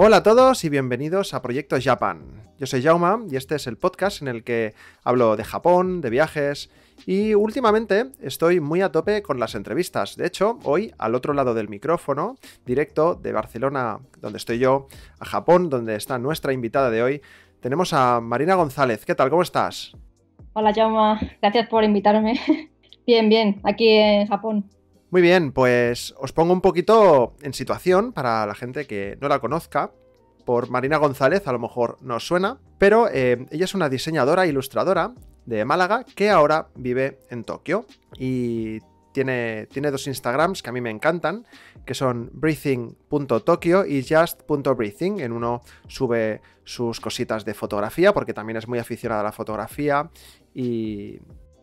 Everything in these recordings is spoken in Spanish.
Hola a todos y bienvenidos a Proyecto Japan. Yo soy Jauma y este es el podcast en el que hablo de Japón, de viajes y últimamente estoy muy a tope con las entrevistas. De hecho, hoy al otro lado del micrófono, directo de Barcelona, donde estoy yo, a Japón, donde está nuestra invitada de hoy, tenemos a Marina González. ¿Qué tal? ¿Cómo estás? Hola Jauma, gracias por invitarme. Bien, bien, aquí en Japón. Muy bien, pues os pongo un poquito en situación para la gente que no la conozca. Por Marina González, a lo mejor no suena, pero eh, ella es una diseñadora e ilustradora de Málaga que ahora vive en Tokio y tiene, tiene dos Instagrams que a mí me encantan, que son breathing.tokyo y just.breathing. En uno sube sus cositas de fotografía, porque también es muy aficionada a la fotografía y,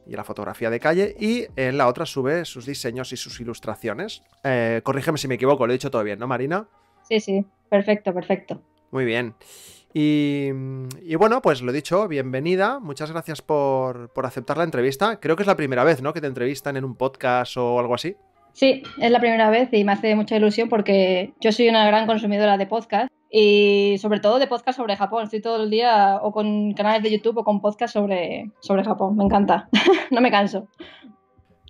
y la fotografía de calle, y en eh, la otra sube sus diseños y sus ilustraciones. Eh, corrígeme si me equivoco, lo he dicho todo bien, ¿no, Marina? Sí, sí, perfecto, perfecto. Muy bien. Y, bueno, pues lo he dicho, bienvenida. Muchas gracias por, por, aceptar la entrevista. Creo que es la primera vez, ¿no? Que te entrevistan en un podcast o algo así. Sí, es la primera vez y me hace mucha ilusión porque yo soy una gran consumidora de podcast y sobre todo de podcast sobre Japón. Estoy todo el día o con canales de YouTube o con podcast sobre, sobre Japón. Me encanta, no me canso.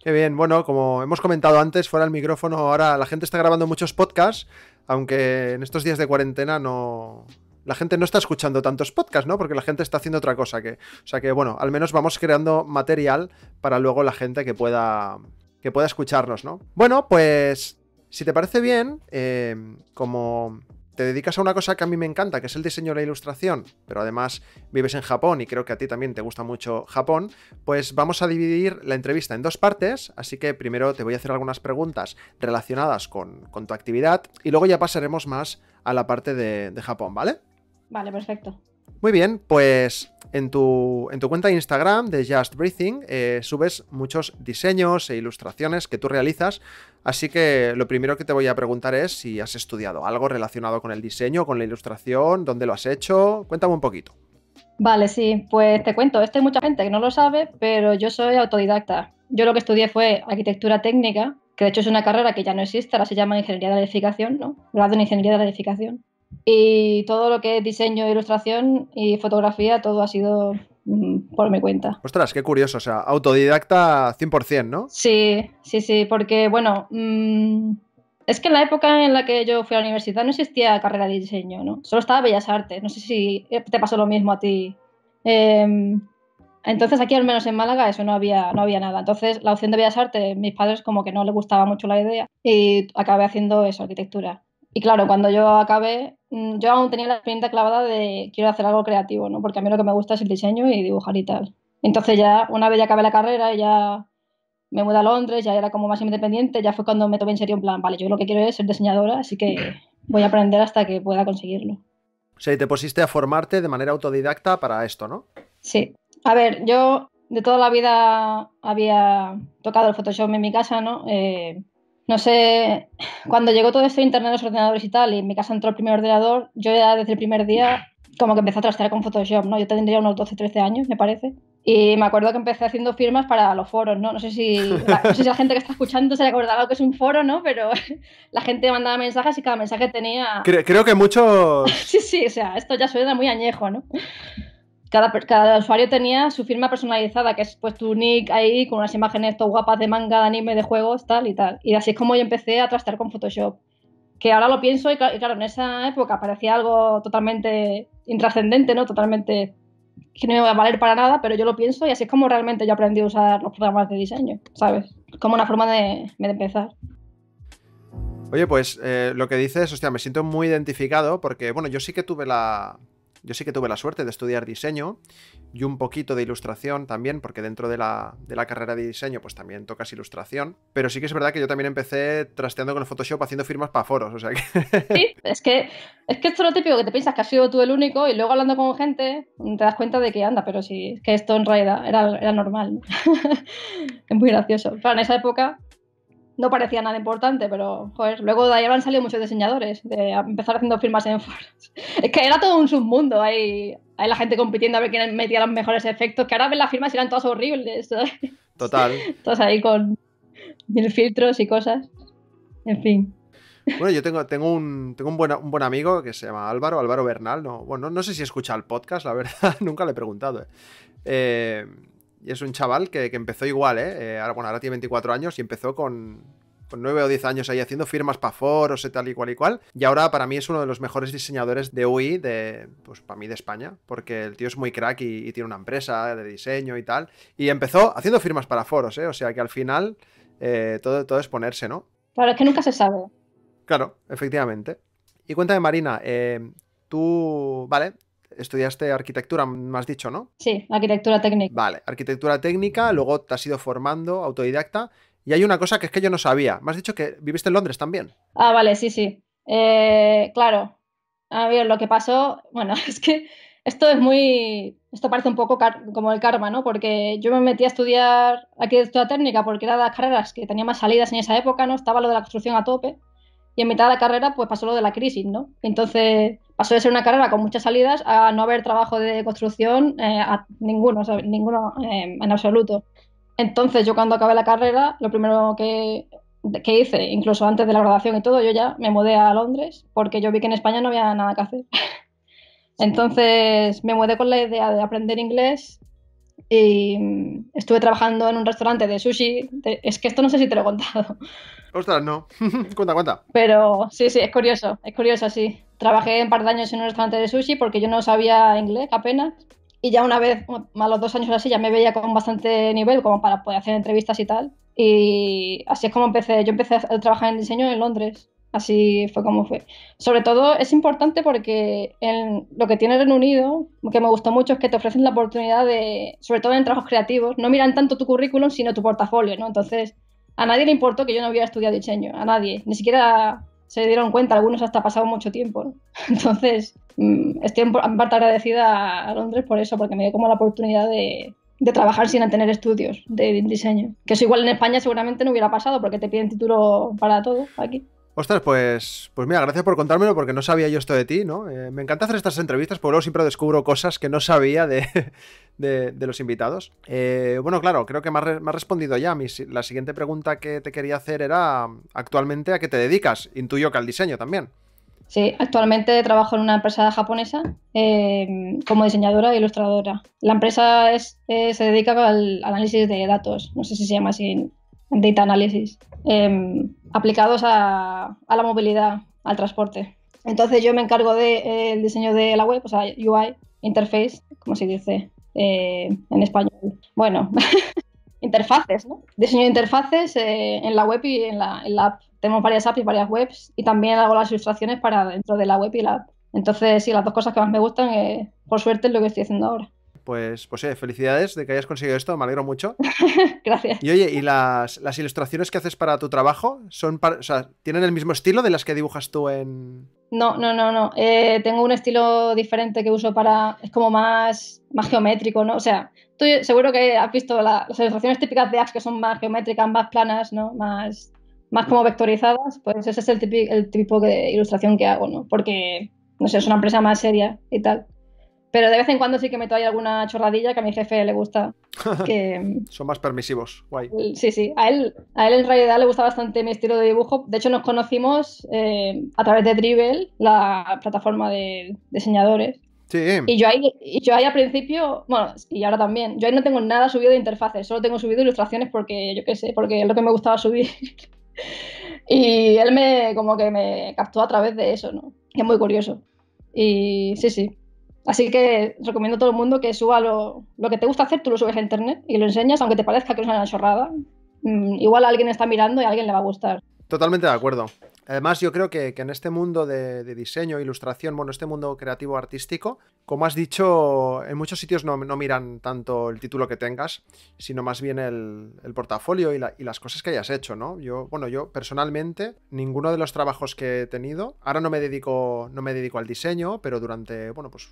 Qué bien, bueno, como hemos comentado antes fuera el micrófono, ahora la gente está grabando muchos podcasts, aunque en estos días de cuarentena no, la gente no está escuchando tantos podcasts, ¿no? Porque la gente está haciendo otra cosa que. O sea que, bueno, al menos vamos creando material para luego la gente que pueda que pueda escucharnos, ¿no? Bueno, pues si te parece bien, em, como te dedicas a una cosa que a mí me encanta, que es el diseño de la ilustración, pero además vives en Japón y creo que a ti también te gusta mucho Japón, pues vamos a dividir la entrevista en dos partes, así que primero te voy a hacer algunas preguntas relacionadas con, tu actividad y luego ya pasaremos más a la parte de Japón, ¿vale? Vale, perfecto. Muy bien, pues en tu, cuenta de Instagram de Just Breathing eh, subes muchos diseños e ilustraciones que tú realizas, así que lo primero que te voy a preguntar es si has estudiado algo relacionado con el diseño, con la ilustración, dónde lo has hecho, cuéntame un poquito. Vale, sí, pues te cuento, esto hay mucha gente que no lo sabe, pero yo soy autodidacta. Yo lo que estudié fue arquitectura técnica, que de hecho es una carrera que ya no existe, ahora se llama ingeniería de edificación, ¿no? Grado en ingeniería de la edificación. Y todo lo que es diseño, e ilustración y fotografía, todo ha sido mm, por mi cuenta. Ostras, qué curioso, o sea, autodidacta 100%, ¿no? Sí, sí, sí, porque bueno, mm, es que en la época en la que yo fui a la universidad no existía carrera de diseño, ¿no? Solo estaba Bellas Artes, no sé si te pasó lo mismo a ti. Em, entonces aquí al menos en Málaga eso no había, no había nada. Entonces la opción de Bellas Artes, mis padres como que no les gustaba mucho la idea y acabé haciendo eso, arquitectura. Y claro, cuando yo acabé, Mm, yo aún tenía la experiencia clavada de quiero hacer algo creativo, ¿no? Porque a mí lo que me gusta es el diseño y dibujar y tal. Entonces ya, una vez ya acabé la carrera, ya me mudé a Londres, ya era como más independiente, ya fue cuando me tomé en serio en plan, vale, yo lo que quiero es ser diseñadora, así que voy a aprender hasta que pueda conseguirlo. O sea, te pusiste a formarte de manera autodidacta para esto, ¿no? Sí. A ver, yo de toda la vida había tocado el Photoshop en mi casa, ¿no? Eh, no sé, cuando llegó todo esto de Internet, los ordenadores y tal, y en mi casa entró el primer ordenador, yo ya desde el primer día como que empecé a trastear con Photoshop, ¿no? Yo tendría unos 12, 13 años, me parece. Y me acuerdo que empecé haciendo firmas para los foros, ¿no? No sé si la, gente que está escuchando se le acordaba que es un foro, ¿no? Pero la gente mandaba mensajes y cada mensaje tenía... Creo, creo que muchos... sí, sí, o sea, esto ya suena muy añejo, ¿no? cada, usuario tenía su firma personalizada, que es pues tu nick ahí con unas imágenes guapas de manga, de anime, de juegos, tal y tal. Y así es como yo empecé a trastar con Photoshop. Que ahora lo pienso y, claro, en esa época parecía algo totalmente intrascendente, ¿no? Totalmente que no iba a valer para nada, pero yo lo pienso y así es como realmente yo aprendí a usar los programas de diseño, ¿sabes? Como una forma de, empezar. Oye, pues eh, lo que dices, hostia, me siento muy identificado porque, bueno, yo sí que tuve la, yo sí que tuve la suerte de estudiar diseño y un poquito de ilustración también, porque dentro de la, carrera de diseño pues también tocas ilustración. Pero sí que es verdad que yo también empecé trasteando con el Photoshop haciendo firmas para foros, o sea Sí, es que, es que esto es lo típico, que te piensas que has sido tú el único y luego hablando con gente te das cuenta de que anda, pero sí, que esto en realidad era, era normal. es muy gracioso. Pero en esa época no parecía nada importante, pero joder, luego de ahí han salido muchos diseñadores de empezar haciendo firmas en foros. Es que era todo un submundo, Hay la gente compitiendo a ver quién metía los mejores efectos, que ahora ven las firmas y eran todas horribles. Total. Todas ahí con mil filtros y cosas. En fin. Bueno, yo tengo, tengo, un, tengo un, buen, un buen amigo que se llama Álvaro, Álvaro Bernal. No, bueno, no, sé si escucha el podcast, la verdad, nunca le he preguntado. eh, eh y es un chaval que, empezó igual, ¿eh? ¿eh? Ahora, bueno, ahora tiene 24 años y empezó con, 9 o 10 años ahí haciendo firmas para foros y eh, tal y cual y cual. Y ahora para mí es uno de los mejores diseñadores de UI, de, pues para mí de España, porque el tío es muy crack y, tiene una empresa de diseño y tal. Y empezó haciendo firmas para foros, ¿eh? O sea que al final eh, todo, todo es ponerse, ¿no? Claro, es que nunca se sabe. Claro, efectivamente. Y cuéntame, Marina, tú, vale, estudiaste arquitectura, me has dicho, ¿no? Sí, arquitectura técnica. Vale, arquitectura técnica, luego te has ido formando autodidacta. Y hay una cosa que es que yo no sabía. Me has dicho que viviste en Londres también. Ah, vale, sí, sí. Eh, claro. A ver, lo que pasó, bueno, es que esto es muy, esto parece un poco como el karma, ¿no? Porque yo me metí a estudiar arquitectura técnica porque era de las carreras que tenía más salidas en esa época, ¿no? Estaba lo de la construcción a tope y en mitad de la carrera pues pasó lo de la crisis, ¿no? Entonces pasó de ser una carrera con muchas salidas a no haber trabajo de construcción eh, a ninguno, ninguno eh, en absoluto. Entonces yo cuando acabé la carrera, lo primero que, que, hice, incluso antes de la graduación y todo, yo ya me mudé a Londres porque yo vi que en España no había nada que hacer. Entonces me mudé con la idea de aprender inglés y mm, estuve trabajando en un restaurante de sushi. Es que esto no sé si te lo he contado. Ostras, no. cuenta, cuenta. Pero sí, sí, es curioso, es curioso, sí. Trabajé un par de años en un restaurante de sushi porque yo no sabía inglés apenas. Y ya una vez, más mm, los dos años o así, ya me veía con bastante nivel como para poder hacer entrevistas y tal. Y así es como empecé. Yo empecé a trabajar en diseño en Londres. Así fue como fue. Sobre todo es importante porque lo que tiene Reino Unido, que me gustó mucho, es que te ofrecen la oportunidad de, sobre todo en trabajos creativos, no miran tanto tu currículum, sino tu portafolio, ¿no? Entonces, a nadie le importó que yo no hubiera estudiado diseño, a nadie. Ni siquiera se dieron cuenta, algunos hasta pasado mucho tiempo. Entonces, mm, estoy en parte agradecida a Londres por eso, porque me dio como la oportunidad de, de trabajar sin tener estudios de diseño. Que eso igual en España seguramente no hubiera pasado, porque te piden título para todo aquí. Ostras, pues, pues mira, gracias por contármelo porque no sabía yo esto de ti, ¿no? Eh, me encanta hacer estas entrevistas porque luego siempre descubro cosas que no sabía de, los invitados. Eh, bueno, claro, creo que me has, respondido ya. la siguiente pregunta que te quería hacer era actualmente a qué te dedicas. Intuyo que al diseño también. Sí, actualmente trabajo en una empresa japonesa eh, como diseñadora e ilustradora. La empresa se dedica al análisis de datos, no sé si se llama así data analysis, em, aplicados a, a, la movilidad, al transporte. Entonces yo me encargo del de, eh, diseño de la web, o sea, UI, interface, como se dice eh, en español. Bueno, interfaces, ¿no? Diseño de interfaces eh, en la web y en la, en la app. Tenemos varias apps y varias webs y también hago las ilustraciones para dentro de la web y la app. Entonces, sí, las dos cosas que más me gustan, por suerte, es lo que estoy haciendo ahora pues, pues felicidades de que hayas conseguido esto, me alegro mucho. Gracias. Y oye, ¿y las, las, ilustraciones que haces para tu trabajo son o sea, tienen el mismo estilo de las que dibujas tú en...? No, no, no, no. Eh, tengo un estilo diferente que uso para... Es como más, más geométrico, ¿no? O sea, estoy seguro que has visto las ilustraciones típicas de apps que son más geométricas, más planas, ¿no? Más, más como vectorizadas. Pues ese es el, el tipo de ilustración que hago, ¿no? Porque, no sé, es una empresa más seria y tal. Pero de vez en cuando sí que meto ahí alguna chorradilla que a mi jefe le gusta. Que... Son más permisivos, guay. Sí, sí. A él, a él en realidad le gusta bastante mi estilo de dibujo. De hecho, nos conocimos eh, a través de Dribbble, la plataforma de diseñadores. Sí. Y yo ahí, y yo ahí al principio, bueno, y ahora también, yo ahí no tengo nada subido de interfaces, solo tengo subido ilustraciones porque yo qué sé, porque es lo que me gustaba subir. y él me como que me captó a través de eso, ¿no? Que es muy curioso. Y sí, sí. Así que recomiendo a todo el mundo que suba lo, lo, que te gusta hacer, tú lo subes a internet y lo enseñas, aunque te parezca que es una chorrada. Mm, igual alguien está mirando y a alguien le va a gustar. Totalmente de acuerdo. Además, yo creo que, en este mundo de, diseño, ilustración, bueno, este mundo creativo artístico, como has dicho, en muchos sitios no, miran tanto el título que tengas, sino más bien el, el portafolio y, las cosas que hayas hecho, ¿no? Yo, bueno, yo personalmente, ninguno de los trabajos que he tenido, ahora no me dedico, no me dedico al diseño, pero durante, bueno, pues,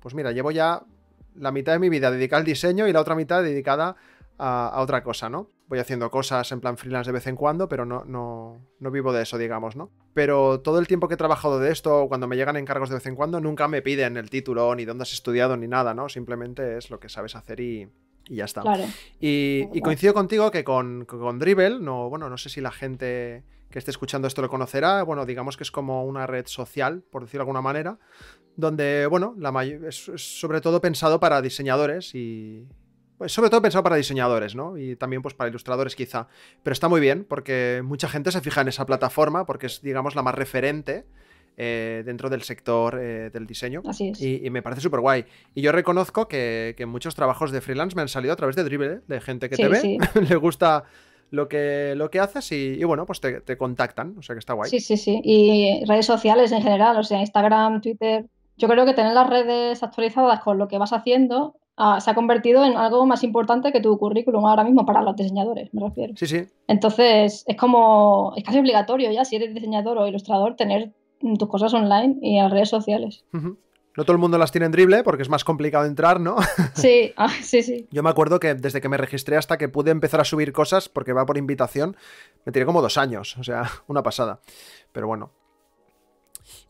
pues mira, llevo ya la mitad de mi vida dedicada al diseño y la otra mitad dedicada a a, otra cosa, ¿no? Voy haciendo cosas en plan freelance de vez en cuando, pero no, no, no vivo de eso, digamos, ¿no? Pero todo el tiempo que he trabajado de esto, cuando me llegan encargos de vez en cuando, nunca me piden el título, ni dónde has estudiado, ni nada, ¿no? Simplemente es lo que sabes hacer y, ya está. Y, coincido contigo que con, con Dribble, no, bueno, no sé si la gente que esté escuchando esto lo conocerá, bueno, digamos que es como una red social, por decirlo de alguna manera, donde, bueno, la es sobre todo pensado para diseñadores y, pues sobre todo pensado para diseñadores, ¿no? Y también pues para ilustradores quizá. Pero está muy bien porque mucha gente se fija en esa plataforma porque es, digamos, la más referente eh, dentro del sector eh, del diseño. Así es. Y, me parece súper guay. Y yo reconozco que, muchos trabajos de freelance me han salido a través de Dribble, ¿eh? de gente que te ve, le gusta lo que, lo que haces y, bueno, pues te, te, contactan, o sea que está guay. Sí, sí, sí. Y redes sociales en general, o sea, Instagram, Twitter. Yo creo que tener las redes actualizadas con lo que vas haciendo Ah, se ha convertido en algo más importante que tu currículum ahora mismo para los diseñadores, me refiero. Sí, sí. Entonces, es como, es casi obligatorio ya, si eres diseñador o ilustrador, tener mm, tus cosas online y en redes sociales. No todo el mundo las tiene en drible porque es más complicado entrar, ¿no? Sí, ah, sí, sí. Yo me acuerdo que desde que me registré hasta que pude empezar a subir cosas, porque va por invitación, me tiré como dos años, o sea, una pasada. Pero bueno.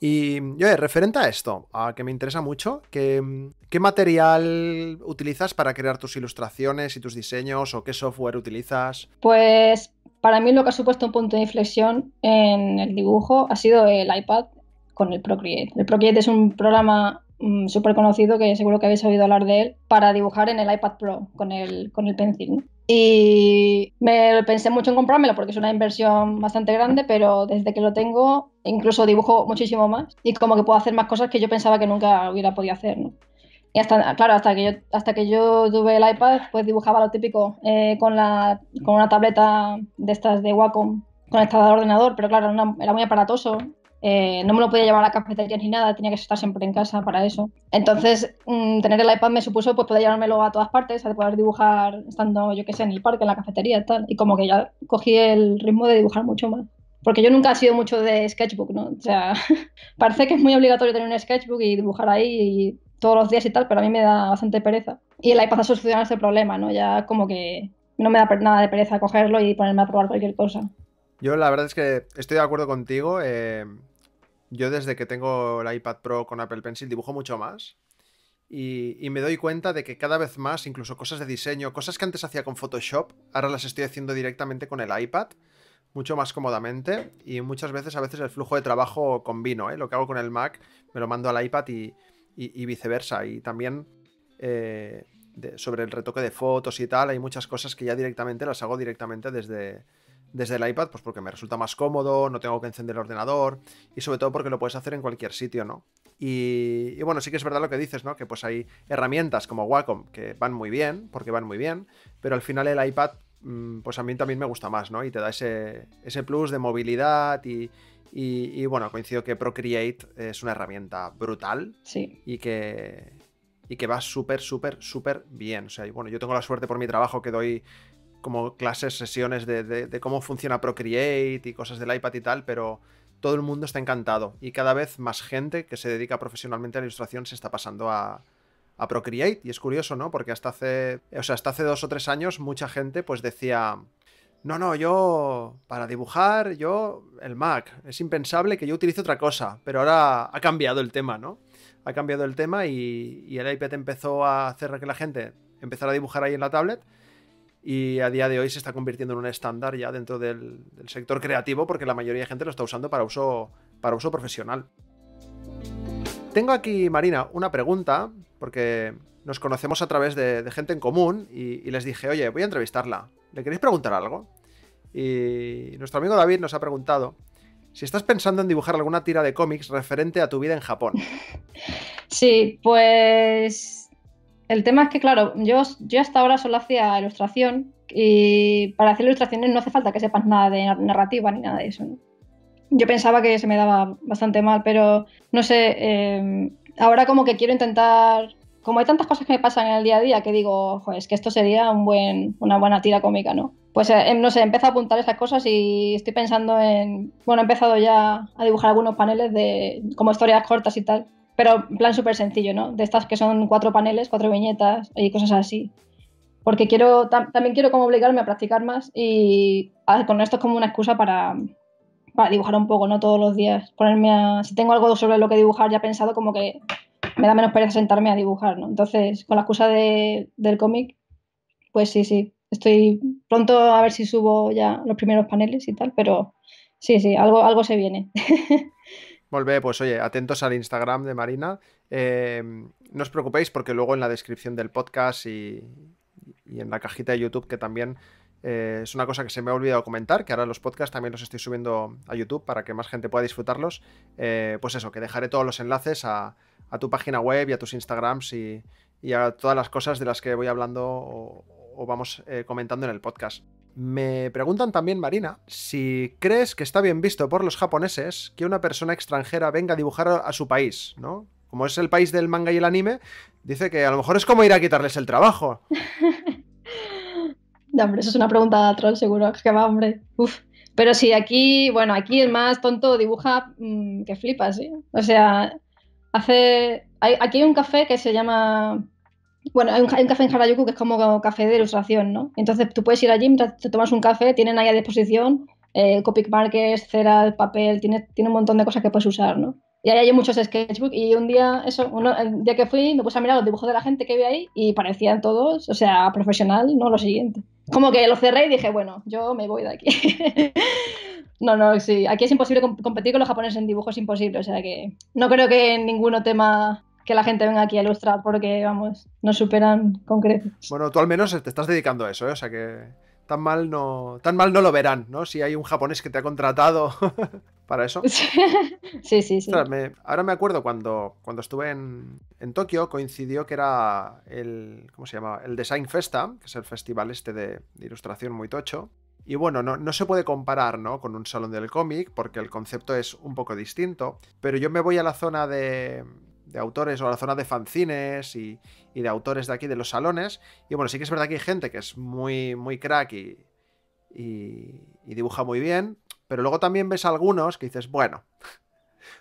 Y oye, referente a esto, a que me interesa mucho, mm, ¿qué material utilizas para crear tus ilustraciones y tus diseños o qué software utilizas? Pues para mí lo que ha supuesto un punto de inflexión en el dibujo ha sido el iPad con el Procreate. El Procreate es un programa mm, súper conocido que seguro que habéis oído hablar de él para dibujar en el iPad Pro con el, con el Pencil. Y me pensé mucho en comprármelo porque es una inversión bastante grande, pero desde que lo tengo, incluso dibujo muchísimo más y como que puedo hacer más cosas que yo pensaba que nunca hubiera podido hacer, ¿no? Y hasta, claro, hasta que, yo, hasta que yo tuve el iPad, pues dibujaba lo típico eh, con, la, con una tableta de estas de Wacom conectada al ordenador, pero claro, era muy aparatoso eh, no me lo podía llevar a la cafetería ni nada, tenía que estar siempre en casa para eso. Entonces, mm, tener el iPad me supuso pues poder llevármelo a todas partes, a poder dibujar estando, yo qué sé, en el parque, en la cafetería y tal. Y como que ya cogí el ritmo de dibujar mucho más. Porque yo nunca he sido mucho de sketchbook, ¿no? O sea, parece que es muy obligatorio tener un sketchbook y dibujar ahí todos los días y tal, pero a mí me da bastante pereza. Y el iPad ha solucionado ese problema, ¿no? Ya como que no me da nada de pereza cogerlo y ponerme a probar cualquier cosa. Yo la verdad es que estoy de acuerdo contigo. Eh, yo desde que tengo el iPad Pro con Apple Pencil dibujo mucho más. Y, me doy cuenta de que cada vez más, incluso cosas de diseño, cosas que antes hacía con Photoshop, ahora las estoy haciendo directamente con el iPad, mucho más cómodamente. Y muchas veces, a veces el flujo de trabajo combino, eh, lo que hago con el Mac me lo mando al iPad y, viceversa. Y también eh, sobre el retoque de fotos y tal, hay muchas cosas que ya directamente las hago directamente desde, desde el iPad, pues porque me resulta más cómodo, no tengo que encender el ordenador y sobre todo porque lo puedes hacer en cualquier sitio, ¿no? Y, bueno, sí que es verdad lo que dices, ¿no? Que pues hay herramientas como Wacom que van muy bien, porque van muy bien, pero al final el iPad, mm, pues a mí también me gusta más, ¿no? Y te da ese, plus de movilidad y, bueno, coincido que Procreate es una herramienta brutal sí. y que y que va súper, súper, súper bien. O sea, bueno, yo tengo la suerte por mi trabajo que doy como clases, sesiones de, cómo funciona Procreate y cosas del iPad y tal, pero todo el mundo está encantado y cada vez más gente que se dedica profesionalmente a la ilustración se está pasando a, Procreate y es curioso, ¿no? Porque hasta hace, o hasta hace dos o tres años mucha gente pues decía, no, no, yo para dibujar, yo el Mac, es impensable que yo utilice otra cosa, pero ahora ha cambiado el tema, ¿no? Ha cambiado el tema y, y el iPad empezó a hacer que la gente empezara a dibujar ahí en la tablet y a día de hoy se está convirtiendo en un estándar ya dentro del, sector creativo porque la mayoría de gente lo está usando para uso, para uso profesional. Tengo aquí, Marina, una pregunta porque nos conocemos a través de, gente en común y, les dije, oye, voy a entrevistarla. ¿Le queréis preguntar algo? Y nuestro amigo David nos ha preguntado si estás pensando en dibujar alguna tira de cómics referente a tu vida en Japón. Sí, pues el tema es que, claro, yo, hasta ahora solo hacía ilustración y para hacer ilustraciones no hace falta que sepas nada de narrativa ni nada de eso. Yo pensaba que se me daba bastante mal, pero no sé, em, ahora como que quiero intentar, como hay tantas cosas que me pasan en el día a día que digo, Joder, que esto sería un buen, una buena tira cómica, ¿no? Pues eh, em, no sé, empezado a apuntar esas cosas y estoy pensando en, bueno, he empezado ya a dibujar algunos paneles de como historias cortas y tal pero en plan súper sencillo, ¿no? De estas que son cuatro paneles, cuatro viñetas y cosas así. Porque quiero, también quiero como obligarme a practicar más y con esto es como una excusa para, dibujar un poco, ¿no? Todos los días. Ponerme a, si tengo algo sobre lo que dibujar ya pensado, como que me da menos pereza sentarme a dibujar, ¿no? Entonces, con la excusa del cómic, pues sí, sí. Estoy pronto a ver si subo ya los primeros paneles y tal, pero sí, sí, algo, algo se viene. Volvé, pues oye, atentos al Instagram de Marina. Em, no os preocupéis porque luego en la descripción del podcast y, en la cajita de YouTube que también eh, es una cosa que se me ha olvidado comentar, que ahora los podcasts también los estoy subiendo a YouTube para que más gente pueda disfrutarlos. Eh, pues eso, que dejaré todos los enlaces a, tu página web y a tus Instagrams y, a todas las cosas de las que voy hablando o, o vamos eh, comentando en el podcast. Me preguntan también, Marina, si crees que está bien visto por los japoneses que una persona extranjera venga a dibujar a su país, ¿no? Como es el país del manga y el anime, dice que a lo mejor es como ir a quitarles el trabajo. no, hombre, eso es una pregunta de troll, seguro. Que va, hombre. Uf. Pero sí, aquí, bueno, aquí el más tonto dibuja mm, que flipas, ¿sí? ¿eh? O sea, hace. aquí hay un café que se llama bueno, hay un, café en Harajuku que es como, café de ilustración, ¿no? Entonces tú puedes ir allí, te tomas un café, tienen ahí a disposición eh, copic markers, cera, papel, tiene, tiene un montón de cosas que puedes usar, ¿no? Y ahí hay muchos sketchbook y un día, eso, uno, el día que fui me puse a mirar los dibujos de la gente que ve ahí y parecían todos, o sea, profesional, ¿no? Lo siguiente. Como que lo cerré y dije, bueno, yo me voy de aquí. No, no, sí. Aquí es imposible competir con los japoneses en dibujos, imposible. O sea que no creo que en ninguno tema que la gente venga aquí a ilustrar porque, vamos, nos superan concretos. Bueno, tú al menos te estás dedicando a eso, ¿eh? o sea que tan mal no, tan mal no lo verán, ¿no? Si hay un japonés que te ha contratado para eso. Sí, sí, sí. ahora me acuerdo cuando, cuando estuve en, Tokio, coincidió que era el, ¿cómo se llamaba? El Design Festa, que es el festival este de, ilustración muy tocho. Y bueno, no, no, se puede comparar ¿no? con un salón del cómic porque el concepto es un poco distinto, pero yo me voy a la zona de, de autores o la zona de fanzines y, de autores de aquí, de los salones. Y bueno, sí que es verdad que hay gente que es muy, muy crack y, y, dibuja muy bien, pero luego también ves algunos que dices, bueno,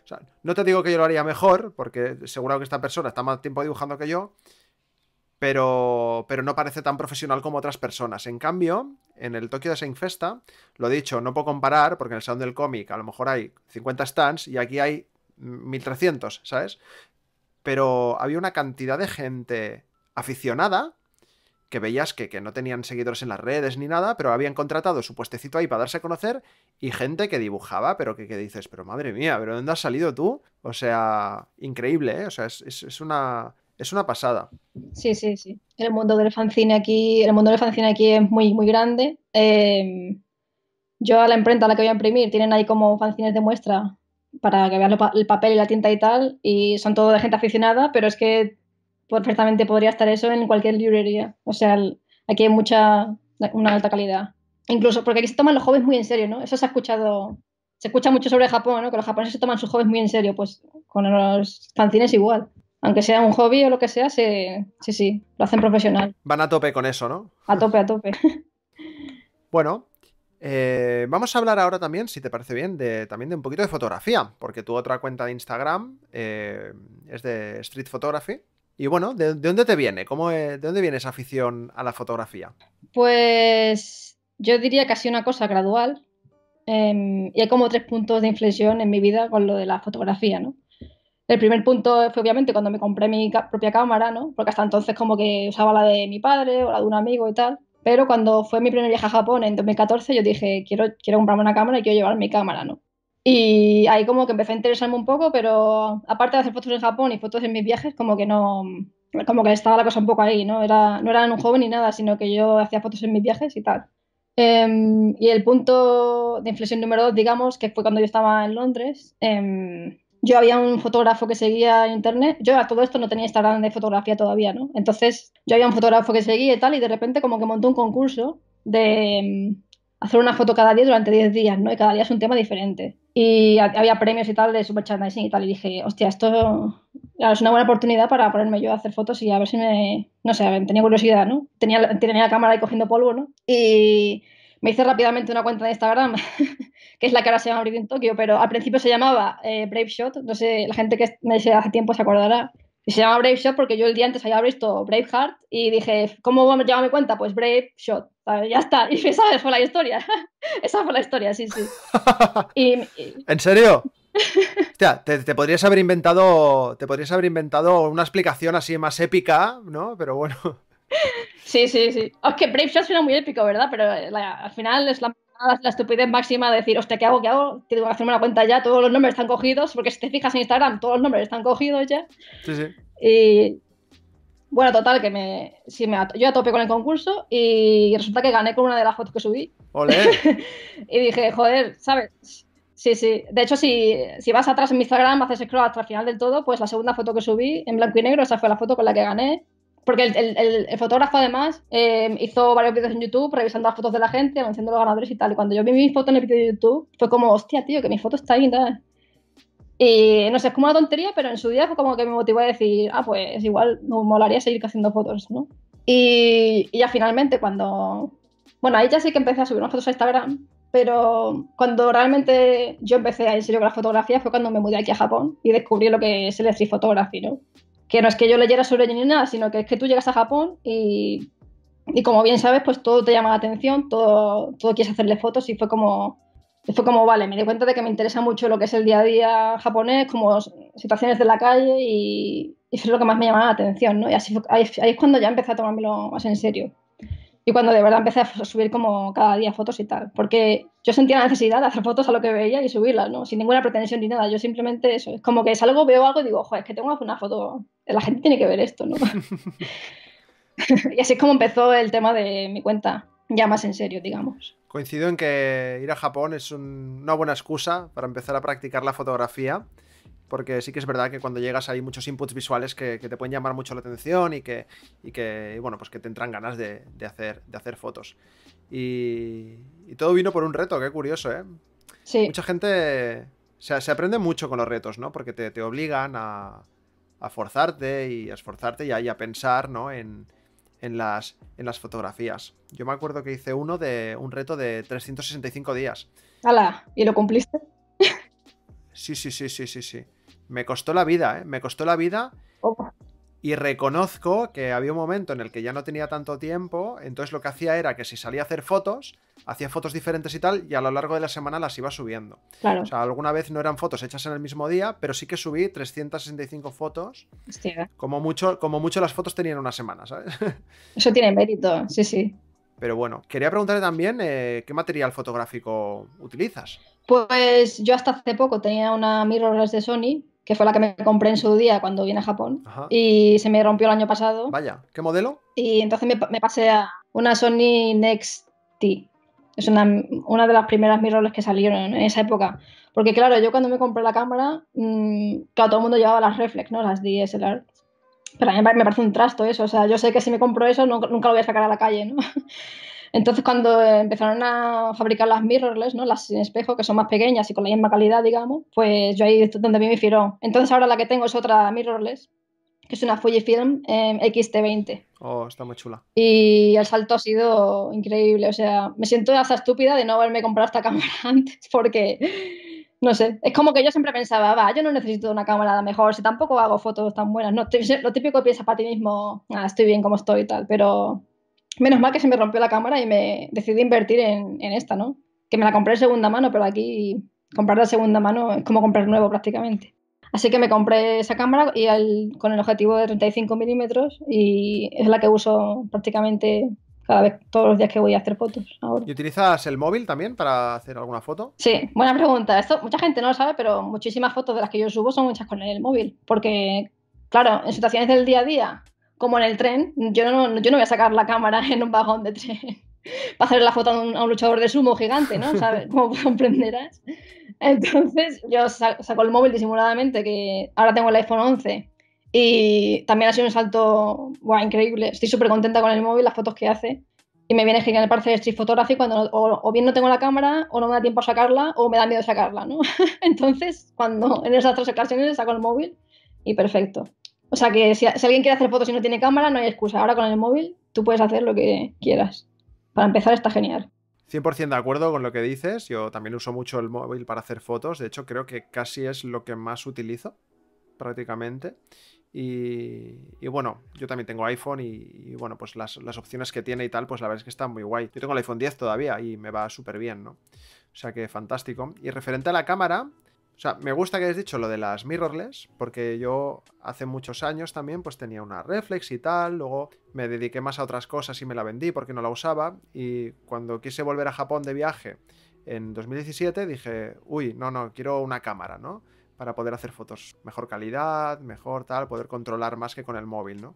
no te digo que yo lo haría mejor, porque seguro que esta persona está más tiempo dibujando que yo, pero, pero no parece tan profesional como otras personas. En cambio, en el Tokio de Saint Festa, lo dicho, no puedo comparar, porque en el salón del cómic a lo mejor hay 50 stands y aquí hay 1300, ¿sabes? pero había una cantidad de gente aficionada que veías que, no tenían seguidores en las redes ni nada, pero habían contratado su puestecito ahí para darse a conocer y gente que dibujaba, pero que, dices, pero madre mía, pero ¿dónde has salido tú? O sea, increíble, ¿eh? O sea, es, una... Es una pasada. Sí, sí, sí. El mundo del fanzine aquí, el mundo del fanzine aquí es muy, muy grande. Em, yo a la imprenta a la que voy a imprimir, tienen ahí como fanzines de muestra para que vean el papel y la tinta y tal, y son todo de gente aficionada, pero es que perfectamente podría estar eso en cualquier librería. O sea, aquí hay mucha, una alta calidad. Incluso, porque aquí se toman los jóvenes muy en serio, ¿no? Eso se ha escuchado, se escucha mucho sobre Japón, ¿no? Que los japoneses se toman sus jóvenes muy en serio, pues con los fanzines igual. Aunque sea un hobby o lo que sea, se, sí, sí, lo hacen profesional. Van a tope con eso, ¿no? A tope, a tope. bueno, eh, vamos a hablar ahora también, si te parece bien, de, también de un poquito de fotografía, porque tu otra cuenta de Instagram eh, es de Street Photography. Y bueno, ¿de, dónde te viene? E, ¿De dónde viene esa afición a la fotografía? Pues yo diría que ha una cosa gradual. Em, y hay como tres puntos de inflexión en mi vida con lo de la fotografía, ¿no? El primer punto fue obviamente cuando me compré mi propia cámara, ¿no? Porque hasta entonces como que usaba la de mi padre o la de un amigo y tal. Pero cuando fue mi primer viaje a Japón en 2014, yo dije, quiero, quiero comprarme una cámara y quiero llevar mi cámara, ¿no? Y ahí como que empecé a interesarme un poco, pero aparte de hacer fotos en Japón y fotos en mis viajes, como que no, como que estaba la cosa un poco ahí, ¿no? Era, no era un joven ni nada, sino que yo hacía fotos en mis viajes y tal. Em, y el punto de inflexión número dos, digamos, que fue cuando yo estaba en Londres, em, yo había un fotógrafo que seguía en internet. Yo a todo esto no tenía Instagram de fotografía todavía, ¿no? Entonces, yo había un fotógrafo que seguía y tal, y de repente como que montó un concurso de mm, hacer una foto cada día durante 10 días, ¿no? Y cada día es un tema diferente. Y había premios y tal de super merchandising y tal, y dije, hostia, esto es una buena oportunidad para ponerme yo a hacer fotos y a ver si me, no sé, tenía curiosidad, ¿no? Tenía, tenía la cámara ahí cogiendo polvo, ¿no? Y me hice rápidamente una cuenta de Instagram, que es la que ahora se llama en Tokio, pero al principio se llamaba eh, Brave Shot. No sé, la gente que me dice hace tiempo se acordará. Y se llama Brave Shot porque yo el día antes había visto Braveheart y dije, ¿cómo voy a mi cuenta? Pues Brave Shot. Ya está. Y esa fue la historia. esa fue la historia, sí, sí. ¿En serio? te, podrías haber inventado. Te podrías haber inventado una explicación así más épica, ¿no? Pero bueno. Sí, sí, sí. que Brave Shot suena muy épico, ¿verdad? Pero eh, al final es la, estupidez máxima de decir, hostia, ¿qué hago? ¿Qué hago? Tengo que hacerme una cuenta ya, todos los nombres están cogidos, porque si te fijas en Instagram, todos los nombres están cogidos ya. Sí, sí. Y bueno, total, que me, me yo ya con el concurso y resulta que gané con una de las fotos que subí. ¡Ole! y dije, joder, ¿sabes? Sí, sí. De hecho, si, si, vas atrás en Instagram, haces scroll hasta el final del todo, pues la segunda foto que subí en blanco y negro, esa fue la foto con la que gané. Porque el, fotógrafo, además, eh, hizo varios vídeos en YouTube revisando las fotos de la gente, anunciando los ganadores y tal. Y cuando yo vi mi foto en el vídeo de YouTube, fue como, hostia, tío, que mi foto está ahí, Y no sé, es como una tontería, pero en su día fue como que me motivó a decir, ah, pues igual me molaría seguir haciendo fotos, ¿no? Y, y ya finalmente, cuando. Bueno, ahí ya sí que empecé a subir unas fotos a Instagram, pero cuando realmente yo empecé en serio con la fotografía fue cuando me mudé aquí a Japón y descubrí lo que es el street photography, ¿no? que no es que yo leyera sobre ello ni nada, sino que es que tú llegas a Japón y, y como bien sabes, pues todo te llama la atención, todo, todo quieres hacerle fotos y fue como, fue como, vale, me di cuenta de que me interesa mucho lo que es el día a día japonés, como situaciones de la calle y, y eso es lo que más me llamaba la atención, ¿no? Y así, ahí, ahí es cuando ya empecé a tomármelo más en serio y cuando de verdad empecé a subir como cada día fotos y tal, porque yo sentía la necesidad de hacer fotos a lo que veía y subirlas, ¿no? Sin ninguna pretensión ni nada, yo simplemente eso, es como que salgo, veo algo y digo, joder, es que tengo que hacer una foto, la gente tiene que ver esto, ¿no? y así es como empezó el tema de mi cuenta, ya más en serio, digamos. Coincido en que ir a Japón es una buena excusa para empezar a practicar la fotografía porque sí que es verdad que cuando llegas hay muchos inputs visuales que, te pueden llamar mucho la atención y que, que bueno, pues que te entran ganas de, hacer, de hacer fotos. Y, todo vino por un reto, qué curioso, ¿eh? Mucha gente se, se aprende mucho con los retos, ¿no? Porque te, obligan a, forzarte y a esforzarte y a, a pensar, ¿no? En, las, en las fotografías. Yo me acuerdo que hice uno de un reto de 365 días. ¡Hala! ¿Y lo cumpliste? Sí, sí, sí, sí, sí, sí. Me costó la vida, ¿eh? Me costó la vida. Y reconozco que había un momento en el que ya no tenía tanto tiempo, entonces lo que hacía era que si salía a hacer fotos, hacía fotos diferentes y tal, y a lo largo de la semana las iba subiendo. O sea, alguna vez no eran fotos hechas en el mismo día, pero sí que subí 365 fotos. Como mucho, como mucho las fotos tenían una semana, ¿sabes? Eso tiene mérito, sí, sí. Pero bueno, quería preguntarle también eh, qué material fotográfico utilizas. Pues yo hasta hace poco tenía una mirrorless de Sony que fue la que me compré en su día cuando vine a Japón. Y se me rompió el año pasado. Vaya, ¿qué modelo? Y entonces me, me pasé a una Sony Next T. Es una, una, de las primeras mirrorless que salieron en esa época. Porque claro, yo cuando me compré la cámara, mm, claro, todo el mundo llevaba las reflex, ¿no? Las DSLR. Pero a mí me parece un trasto eso. O sea, yo sé que si me compro eso, nunca lo voy a sacar a la calle, ¿no? Entonces, cuando empezaron a fabricar las mirrorless, ¿no? las sin espejo, que son más pequeñas y con la misma calidad, digamos, pues yo ahí es donde me me Entonces, ahora la que tengo es otra mirrorless, que es una Fujifilm em, XT20. Oh, está muy chula. Y el salto ha sido increíble. O sea, me siento hasta estúpida de no haberme comprado esta cámara antes, porque no sé, es como que yo siempre pensaba, va, yo no necesito una cámara mejor, si tampoco hago fotos tan buenas, no, lo típico piensa para ti mismo, ah, estoy bien como estoy y tal, pero menos mal que se me rompió la cámara y me decidí invertir en, esta, ¿no? Que me la compré en segunda mano, pero aquí comprar de segunda mano es como comprar nuevo prácticamente. Así que me compré esa cámara y con el objetivo de 35 milímetros y es la que uso prácticamente cada vez, todos los días que voy a hacer fotos. ¿Y utilizas el móvil también para hacer alguna foto? Sí, buena pregunta. Esto mucha gente no lo sabe, pero muchísimas fotos de las que yo subo son muchas con el móvil, porque claro, en situaciones del día a día como en el tren, yo no, yo no voy a sacar la cámara en un vagón de tren para hacer la foto a un, luchador de sumo gigante, ¿no? ¿Sabes? comprenderás. Entonces yo saco el móvil disimuladamente, que ahora tengo el iPhone 11 y también ha sido un salto increíble. Estoy súper contenta con el móvil, las fotos que hace y me viene genial para hacer street photography cuando o, bien no tengo la cámara o no me da tiempo a sacarla o me da miedo sacarla, ¿no? Entonces, cuando en esas tres ocasiones saco el móvil y perfecto. O sea que si, alguien quiere hacer fotos y no tiene cámara, no hay excusa. Ahora con el móvil tú puedes hacer lo que quieras. Para empezar está genial. 100% de acuerdo con lo que dices. Yo también uso mucho el móvil para hacer fotos. De hecho, creo que casi es lo que más utilizo prácticamente. Y, bueno, yo también tengo iPhone y, bueno, pues las, las, opciones que tiene y tal, pues la verdad es que está muy guay. Yo tengo el iPhone 10 todavía y me va súper bien, ¿no? O sea que fantástico. Y referente a la cámara, o sea, me gusta que hayas dicho lo de las mirrorless, porque yo hace muchos años también pues tenía una reflex y tal, luego me dediqué más a otras cosas y me la vendí porque no la usaba, y cuando quise volver a Japón de viaje en 2017 dije, uy, no, no, quiero una cámara, ¿no? Para poder hacer fotos mejor calidad, mejor tal, poder controlar más que con el móvil, ¿no?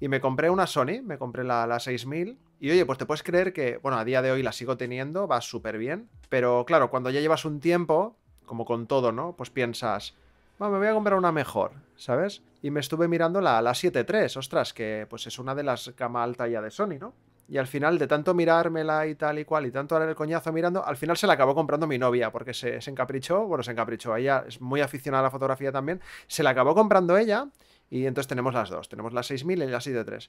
Y me compré una Sony, me compré la, la 6000, y oye, pues te puedes creer que, bueno, a día de hoy la sigo teniendo, va súper bien, pero claro, cuando ya llevas un tiempo como con todo, ¿no? Pues piensas, bueno, me voy a comprar una mejor, ¿sabes? Y me estuve mirando la, la 7.3, ostras, que pues es una de las gama alta ya de Sony, ¿no? Y al final, de tanto mirármela y tal y cual, y tanto dar el coñazo mirando, al final se la acabó comprando mi novia, porque se, se encaprichó, bueno, se encaprichó, ella es muy aficionada a la fotografía también, se la acabó comprando ella, y entonces tenemos las dos, tenemos la 6000 y la 73.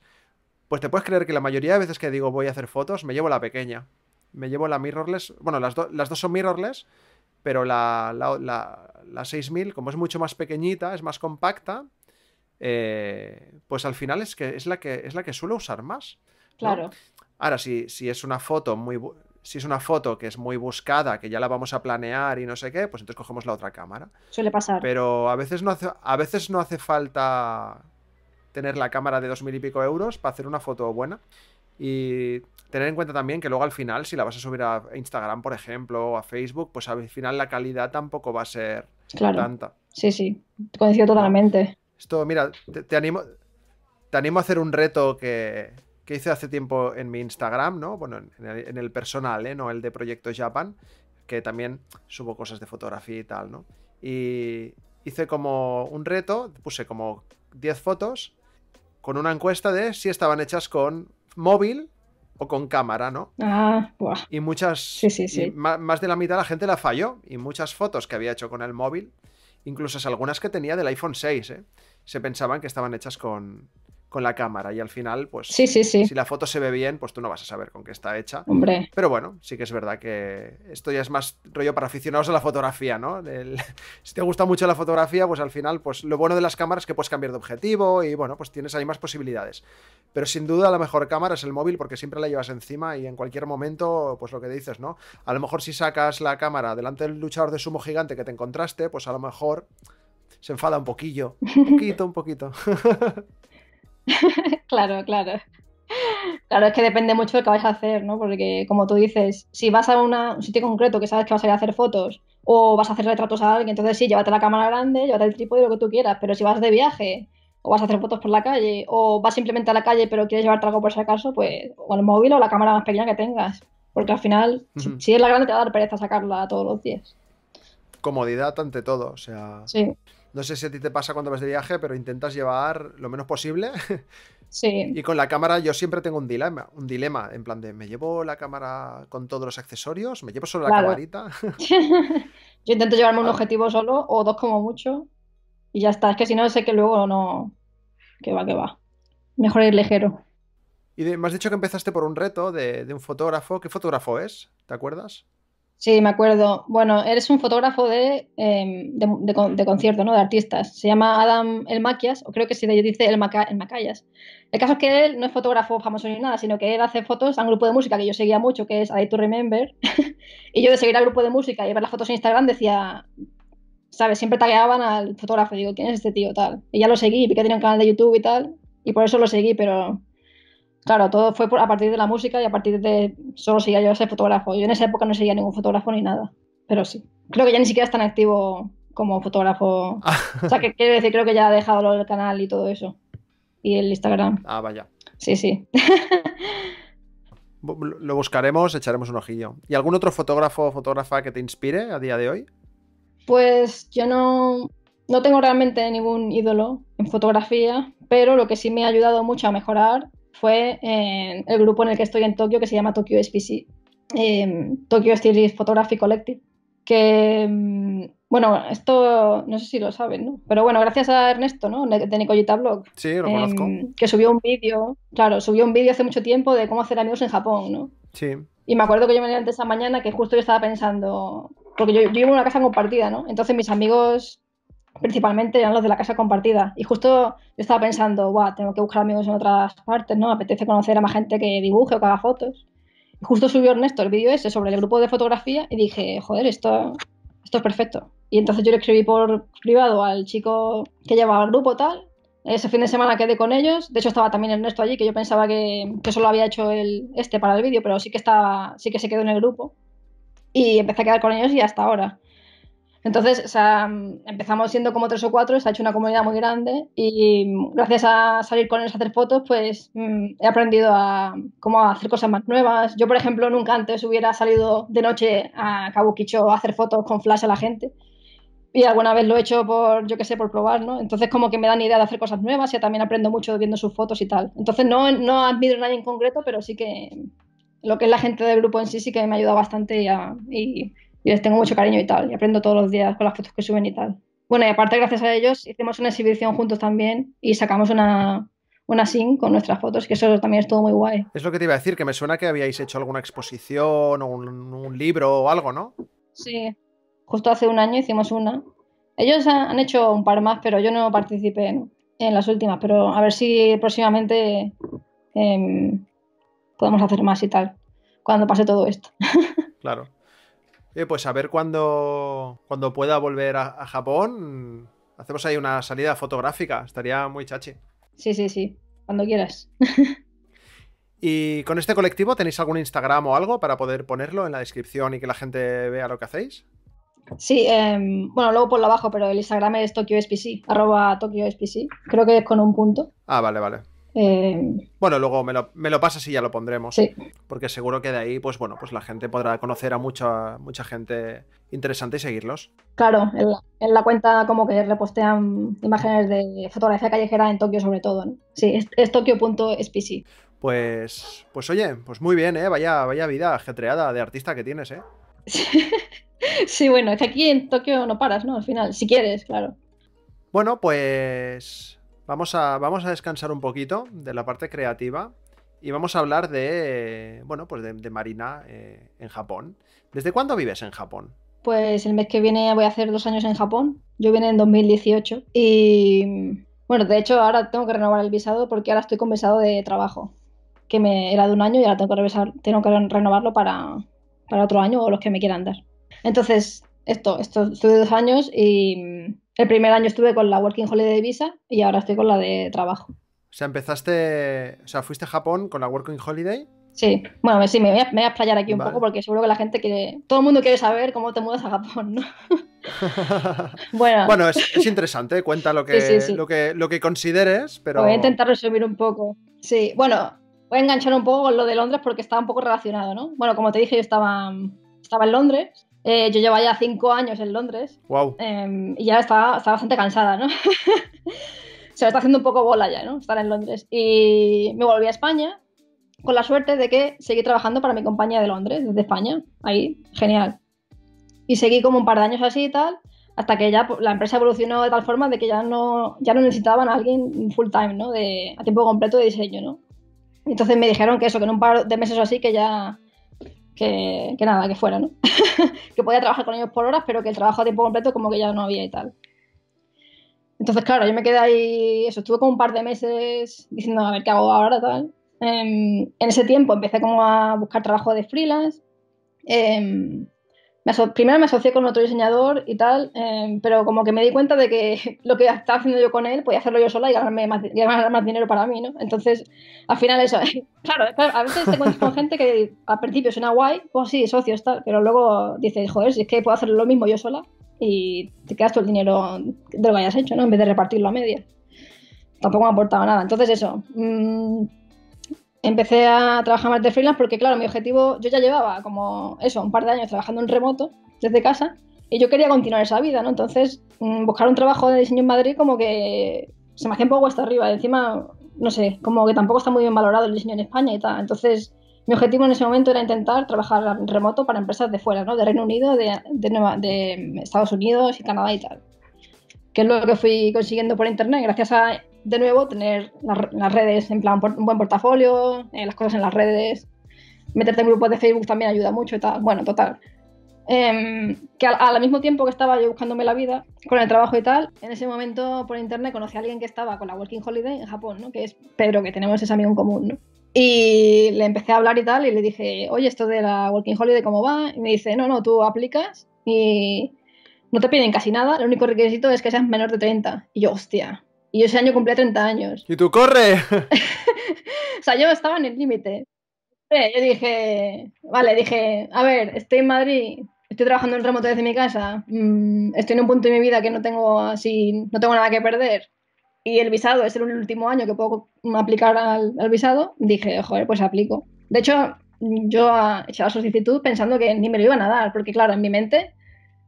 Pues te puedes creer que la mayoría de veces que digo voy a hacer fotos, me llevo la pequeña, me llevo la mirrorless, bueno, las, las dos son mirrorless, pero la, 6000, como es mucho más pequeñita, es más compacta, eh, pues al final es, que, es, la que, es la que suelo usar más. Claro. Ahora, si, si es una foto muy si es una foto que es muy buscada, que ya la vamos a planear y no sé qué, pues entonces cogemos la otra cámara. Suele pasar. Pero a veces no hace, a veces no hace falta tener la cámara de dos mil y pico euros para hacer una foto buena. Y tener en cuenta también que luego al final, si la vas a subir a Instagram, por ejemplo, o a Facebook, pues al final la calidad tampoco va a ser tanta. Sí, sí, coincido totalmente. Esto, mira, te, animo, te animo a hacer un reto que, hice hace tiempo en mi Instagram, ¿no? Bueno, en el, personal, ¿eh? No el de Proyecto Japan, que también subo cosas de fotografía y tal, ¿no? Y hice como un reto, puse como 10 fotos con una encuesta de si estaban hechas con móvil o con cámara, ¿no? Ah, guau. Y muchas. Sí, sí, sí. más de la mitad la gente la falló. Y muchas fotos que había hecho con el móvil, incluso algunas que tenía del iPhone 6, ¿eh? se pensaban que estaban hechas con, con la cámara y al final, pues si la foto se ve bien, pues tú no vas a saber con qué está hecha. Hombre. Pero bueno, sí que es verdad que esto ya es más rollo para aficionados a la fotografía, ¿no? si te gusta mucho la fotografía, pues al final, pues lo bueno de las cámaras es que puedes cambiar de objetivo y bueno, pues tienes ahí más posibilidades. Pero sin duda la mejor cámara es el móvil porque siempre la llevas encima y en cualquier momento, pues lo que dices, ¿no? A lo mejor si sacas la cámara delante del luchador de sumo gigante que te encontraste, pues a lo mejor se enfada un poquillo, un poquito, un poquito. claro, claro. Claro, es que depende mucho de lo que vais a hacer, ¿no? Porque, como tú dices, si vas a un sitio concreto que sabes que vas a ir a hacer fotos o vas a hacer retratos a alguien, entonces sí, llévate la cámara grande, llévate el trípode, lo que tú quieras. Pero si vas de viaje o vas a hacer fotos por la calle o vas simplemente a la calle pero quieres llevarte algo por si acaso, pues o el móvil o la cámara más pequeña que tengas. Porque al final, si, es la grande, te va a dar pereza sacarla todos los días. Comodidad ante todo, o sea. Sí. No sé si a ti te pasa cuando vas de viaje, pero intentas llevar lo menos posible. Sí. Y con la cámara yo siempre tengo un dilema, un dilema, en plan de, ¿me llevo la cámara con todos los accesorios? ¿Me llevo solo la camarita? yo intento llevarme un ah. objetivo solo o dos como mucho y ya está. Es que si no, sé que luego no... Que va, que va. Mejor ir ligero. Y de, me has dicho que empezaste por un reto de, de un fotógrafo. ¿Qué fotógrafo es? ¿Te acuerdas? Sí, me acuerdo. Bueno, eres un fotógrafo em, de, concierto, ¿no? De artistas. Se llama Adam El Maquias, o creo que se dice El, Maca, el El caso es que él no es fotógrafo famoso ni nada, sino que él hace fotos a un grupo de música que yo seguía mucho, que es I to Remember. y yo de seguir al grupo de música y ver las fotos en Instagram decía, ¿sabes? Siempre tagueaban al fotógrafo. Digo, ¿quién es este tío? Tal. Y ya lo seguí, vi que tenía un canal de YouTube y tal. Y por eso lo seguí, pero Claro, todo fue a partir de la música y a partir de... Solo seguía yo a ese fotógrafo. Yo en esa época no seguía ningún fotógrafo ni nada, pero sí. Creo que ya ni siquiera es tan activo como fotógrafo. Ah. o sea, que quiero decir, creo que ya ha dejado el canal y todo eso. Y el Instagram. Ah, vaya. Sí, sí. Lo buscaremos, echaremos un ojillo. ¿Y algún otro fotógrafo o fotógrafa que te inspire a día de hoy? Pues yo no, no tengo realmente ningún ídolo en fotografía, pero lo que sí me ha ayudado mucho a mejorar fue el grupo en el que estoy en Tokio que se llama Tokyo SPC, em, Tokyo Stylist Photography Collective, que em, bueno, esto no sé si lo saben, ¿no? Pero bueno, gracias a Ernesto, ¿no? De Nicoyita Blog. Sí, lo em, conozco. que subió un vídeo, claro, subió un vídeo hace mucho tiempo de cómo hacer amigos en Japón, ¿no? Sí. Y me acuerdo que yo me de esa mañana que justo yo estaba pensando, porque yo, yo vivo en una casa compartida, ¿no? Entonces mis amigos principalmente eran los de la casa compartida. Y justo yo estaba pensando, guau, tengo que buscar amigos en otras partes, ¿no? apetece conocer a más gente que dibuje o que haga fotos. Y justo subió Ernesto el vídeo ese sobre el grupo de fotografía y dije, joder, esto, esto es perfecto. Y entonces yo le escribí por privado al chico que llevaba el grupo tal. Ese fin de semana quedé con ellos. De hecho, estaba también Ernesto allí, que yo pensaba que, que solo había hecho el, este para el vídeo, pero sí que, estaba, sí que se quedó en el grupo. Y empecé a quedar con ellos y hasta ahora. Entonces, empezamos siendo como tres o cuatro, se ha hecho una comunidad muy grande y gracias a salir con ellos a hacer fotos, pues mm, he aprendido a cómo hacer cosas más nuevas. Yo, por ejemplo, nunca antes hubiera salido de noche a Kabukicho a hacer fotos con flash a la gente. Y alguna vez lo he hecho por, yo qué sé, por probar, ¿no? Entonces como que me dan idea de hacer cosas nuevas y también aprendo mucho viendo sus fotos y tal. Entonces no, no admiro a nadie en concreto, pero sí que lo que es la gente del grupo en sí sí que me ayuda bastante y y les tengo mucho cariño y tal, y aprendo todos los días con las fotos que suben y tal. Bueno, y aparte, gracias a ellos, hicimos una exhibición juntos también y sacamos una, una con nuestras fotos, que eso también es todo muy guay. Es lo que te iba a decir, que me suena que habíais hecho alguna exposición o un, libro o algo, ¿no? Sí, justo hace un año hicimos una. Ellos han, hecho un par más, pero yo no participé en, las últimas, pero a ver si próximamente em, podemos hacer más y tal, cuando pase todo esto. Claro pues a ver cuando, pueda volver a, Japón, hacemos ahí una salida fotográfica, estaría muy chachi. Sí, sí, sí, cuando quieras. ¿Y con este colectivo tenéis algún Instagram o algo para poder ponerlo en la descripción y que la gente vea lo que hacéis? Sí, em, bueno, luego por lo abajo, pero el Instagram es TokyoSPC, arroba TokyoSPC, creo que es con un punto. Ah, vale, vale. Eh, bueno, luego me lo, pasas y ya lo pondremos. Sí. Porque seguro que de ahí, pues bueno, pues la gente podrá conocer a mucha, mucha gente interesante y seguirlos. Claro, en la, cuenta como que repostean imágenes de fotografía callejera en Tokio sobre todo. ¿no? Sí, es, es Pues, pues oye, pues muy bien, ¿eh? Vaya, vaya vida ajetreada de artista que tienes, ¿eh? sí, bueno, es que aquí en Tokio no paras, ¿no? Al final, si quieres, claro. Bueno, pues Vamos a, vamos a descansar un poquito de la parte creativa y vamos a hablar de, bueno, pues de, Marina eh, en Japón. ¿Desde cuándo vives en Japón? Pues el mes que viene voy a hacer dos años en Japón. Yo vine en 2018 y, bueno, de hecho ahora tengo que renovar el visado porque ahora estoy con visado de trabajo, que me era de un año y ahora tengo que, renovarlo para, para otro año o los que me quieran dar. Entonces, esto, esto, estuve dos años y el primer año estuve con la Working Holiday de Visa y ahora estoy con la de trabajo. O sea, empezaste, o sea, fuiste a Japón con la Working Holiday. Sí, bueno, sí, me voy a, me explayar aquí un poco porque seguro que la gente quiere, todo el mundo quiere saber cómo te mudas a Japón, ¿no? bueno, bueno es, interesante, cuenta lo que, Lo, que, lo que consideres, pues pero... Voy a intentar resumir un poco. Sí, bueno, voy a enganchar un poco con lo de Londres porque está un poco relacionado, ¿no? Bueno, como te dije, yo estaba, estaba en Londres eh, yo llevaba ya cinco años en Londres. Wow. Em, y ya estaba, bastante cansada, ¿no? Se me está haciendo un poco bola ya, ¿no? Estar en Londres. Y me volví a España con la suerte de que seguí trabajando para mi compañía de Londres, desde España. Ahí, genial. Y seguí como un par de años así y tal, hasta que ya pues, la empresa evolucionó de tal forma de que ya no, ya no necesitaban a alguien full time, ¿no? De, a tiempo completo de diseño, ¿no? Entonces me dijeron que eso, que en un par de meses o así que ya que, nada, que fuera, ¿no? que podía trabajar con ellos por horas, pero que el trabajo a tiempo completo como que ya no había y tal. Entonces, claro, yo me quedé ahí, eso, estuve como un par de meses diciendo, a ver, ¿qué hago ahora? Tal. Em, en ese tiempo empecé como a buscar trabajo de freelance. Em, primero me asocié con otro diseñador y tal, em, pero como que me di cuenta de que lo que estaba haciendo yo con él podía hacerlo yo sola y ganarme más, ganar más dinero para mí, ¿no? Entonces, al final eso, claro, a veces te encuentras con gente que al principio suena guay, pues sí, socios, tal, pero luego dices, joder, si es que puedo hacer lo mismo yo sola y te quedas todo el dinero de lo que hayas hecho, ¿no? En vez de repartirlo a media Tampoco me ha aportado nada. Entonces eso, mm, empecé a trabajar más de freelance porque, claro, mi objetivo, yo ya llevaba como eso, un par de años trabajando en remoto desde casa y yo quería continuar esa vida, ¿no? Entonces, mm, buscar un trabajo de diseño en Madrid como que se me hacía un poco hasta arriba. encima, no sé, como que tampoco está muy bien valorado el diseño en España y tal. Entonces, mi objetivo en ese momento era intentar trabajar remoto para empresas de fuera, ¿no? De Reino Unido, de, de, de Estados Unidos y Canadá y tal. Que es lo que fui consiguiendo por internet, gracias a de nuevo, tener las redes, en plan, un buen portafolio, eh, las cosas en las redes, meterte en grupos de Facebook también ayuda mucho y tal. Bueno, total. Em, que al, mismo tiempo que estaba yo buscándome la vida con el trabajo y tal, en ese momento por internet conocí a alguien que estaba con la Working Holiday en Japón, ¿no? Que es Pedro, que tenemos ese amigo en común, ¿no? Y le empecé a hablar y tal, y le dije, oye, esto de la Working Holiday, ¿cómo va? Y me dice, no, no, tú aplicas y no te piden casi nada, el único requisito es que seas menor de 30. Y yo, hostia, y yo ese año cumplía 30 años. ¡Y tú corre! o sea, yo estaba en el límite. Eh, yo dije, vale, dije, a ver, estoy en Madrid, estoy trabajando en remoto desde mi casa, mm, estoy en un punto de mi vida que no tengo así, no tengo nada que perder. Y el visado es el último año que puedo aplicar al, visado. Dije, joder, pues aplico. De hecho, yo eché la solicitud pensando que ni me lo iban a dar, porque claro, en mi mente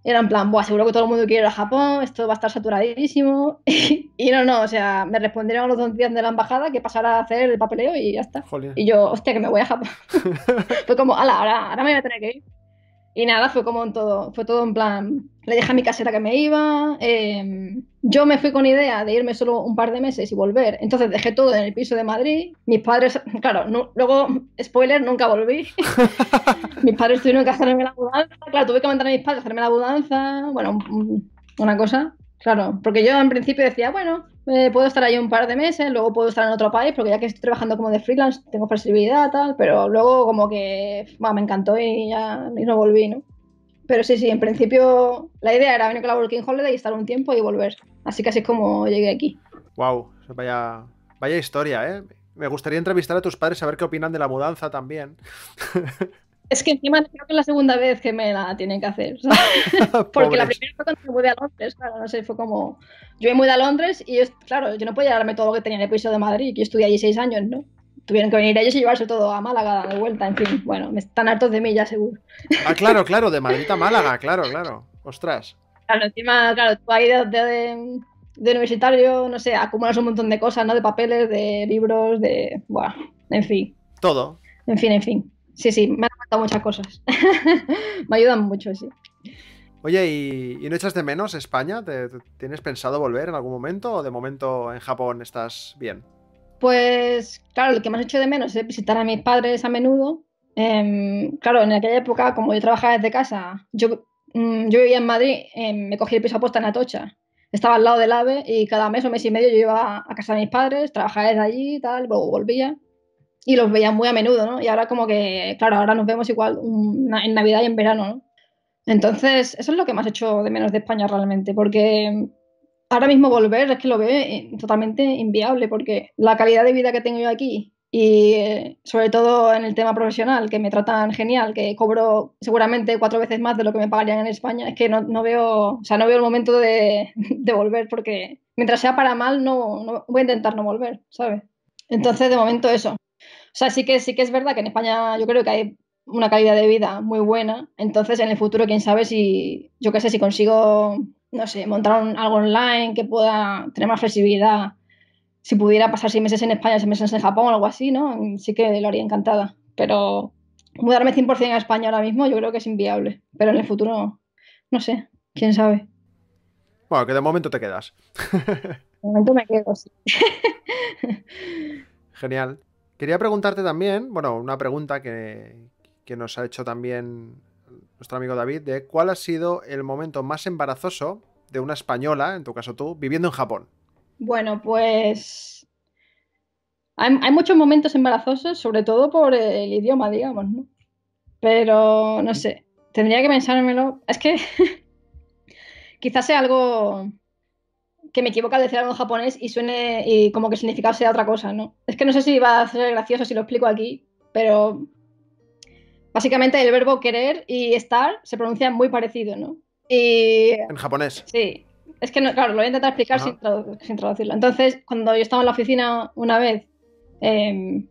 era en plan, Buah, seguro que todo el mundo quiere ir a Japón, esto va a estar saturadísimo. y no, no, o sea, me respondieron los dos días de la embajada que pasara a hacer el papeleo y ya está. Y yo, hostia, que me voy a Japón. Fue como, ala, ahora, ahora me voy a tener que ir. Y nada, fue como en todo, fue todo en plan, le dejé a mi caseta que me iba, em, yo me fui con idea de irme solo un par de meses y volver, entonces dejé todo en el piso de Madrid, mis padres, claro, luego, spoiler, nunca volví, mis padres tuvieron que hacerme la mudanza, claro, tuve que mandar a mis padres a hacerme la mudanza, bueno, una cosa, Claro, porque yo en principio decía, bueno, eh, puedo estar ahí un par de meses, luego puedo estar en otro país, porque ya que estoy trabajando como de freelance, tengo flexibilidad, tal, pero luego como que me encantó y ya y no volví, ¿no? Pero sí, sí, en principio la idea era venir con la Working Holiday y estar un tiempo y volver. Así que así es como llegué aquí. Wow, vaya, vaya historia, ¿eh? Me gustaría entrevistar a tus padres a ver qué opinan de la mudanza también. Es que encima creo que es la segunda vez que me la tienen que hacer. Porque la primera fue cuando me mudé a Londres, claro, no sé, fue como. Yo me mudé a Londres y, claro, yo no podía darme todo lo que tenía en el piso de Madrid, que estudié allí seis años, ¿no? tuvieron que venir ellos y llevarse todo a Málaga de vuelta, en fin, bueno, están hartos de mí ya seguro. Ah, claro, claro, de Madrid a Málaga, claro, claro, ostras. Claro, encima, claro, tú ahí de, de universitario, no sé, acumulas un montón de cosas, ¿no? De papeles, de libros, de, bueno, en fin. Todo. En fin, en fin. Sí, sí, me han contado muchas cosas. me ayudan mucho, sí. Oye, ¿y, no echas de menos España? tienes pensado volver en algún momento o de momento en Japón estás bien? Pues claro, lo que más hecho de menos es visitar a mis padres a menudo. Em, claro, en aquella época, como yo trabajaba desde casa, yo, mm, yo vivía en Madrid, em, me cogí el piso apuesta en Atocha. Estaba al lado del AVE y cada mes o mes y medio yo iba a casa de mis padres, trabajaba desde allí y tal, luego volvía y los veía muy a menudo, ¿no? Y ahora como que, claro, ahora nos vemos igual en Navidad y en verano, ¿no? Entonces, eso es lo que más he hecho de menos de España realmente, porque ahora mismo volver es que lo veo eh, totalmente inviable, porque la calidad de vida que tengo yo aquí y eh, sobre todo en el tema profesional, que me tratan genial, que cobro seguramente cuatro veces más de lo que me pagarían en España, es que no, no veo, o sea, no veo el momento de, de, volver, porque mientras sea para mal, no, no voy a intentar no volver, ¿sabes? Entonces, de momento eso. O sea, sí que, sí que es verdad que en España yo creo que hay una calidad de vida muy buena. Entonces, en el futuro, quién sabe si, yo qué sé, si consigo, no sé, montar algo online que pueda tener más flexibilidad. Si pudiera pasar seis meses en España, seis meses en Japón o algo así, ¿no? Sí que lo haría encantada. Pero mudarme 100% a España ahora mismo yo creo que es inviable. Pero en el futuro, no, sé, quién sabe. Bueno, que de momento te quedas. De momento me quedo, sí. Genial. Quería preguntarte también, bueno, una pregunta que, nos ha hecho también nuestro amigo David, de cuál ha sido el momento más embarazoso de una española, en tu caso tú, viviendo en Japón. Bueno, pues hay, hay, muchos momentos embarazosos, sobre todo por el idioma, digamos, ¿no? Pero no sé, tendría que pensármelo. Es que quizás sea algo que me equivoca al decir algo en japonés y suene y como que el significado sea otra cosa, ¿no? Es que no sé si va a ser gracioso si lo explico aquí, pero básicamente el verbo querer y estar se pronuncian muy parecido, ¿no? En japonés. Sí. Es que, no, claro, lo voy a intentar explicar sin, traducirlo. Entonces, cuando yo estaba en la oficina una vez, em,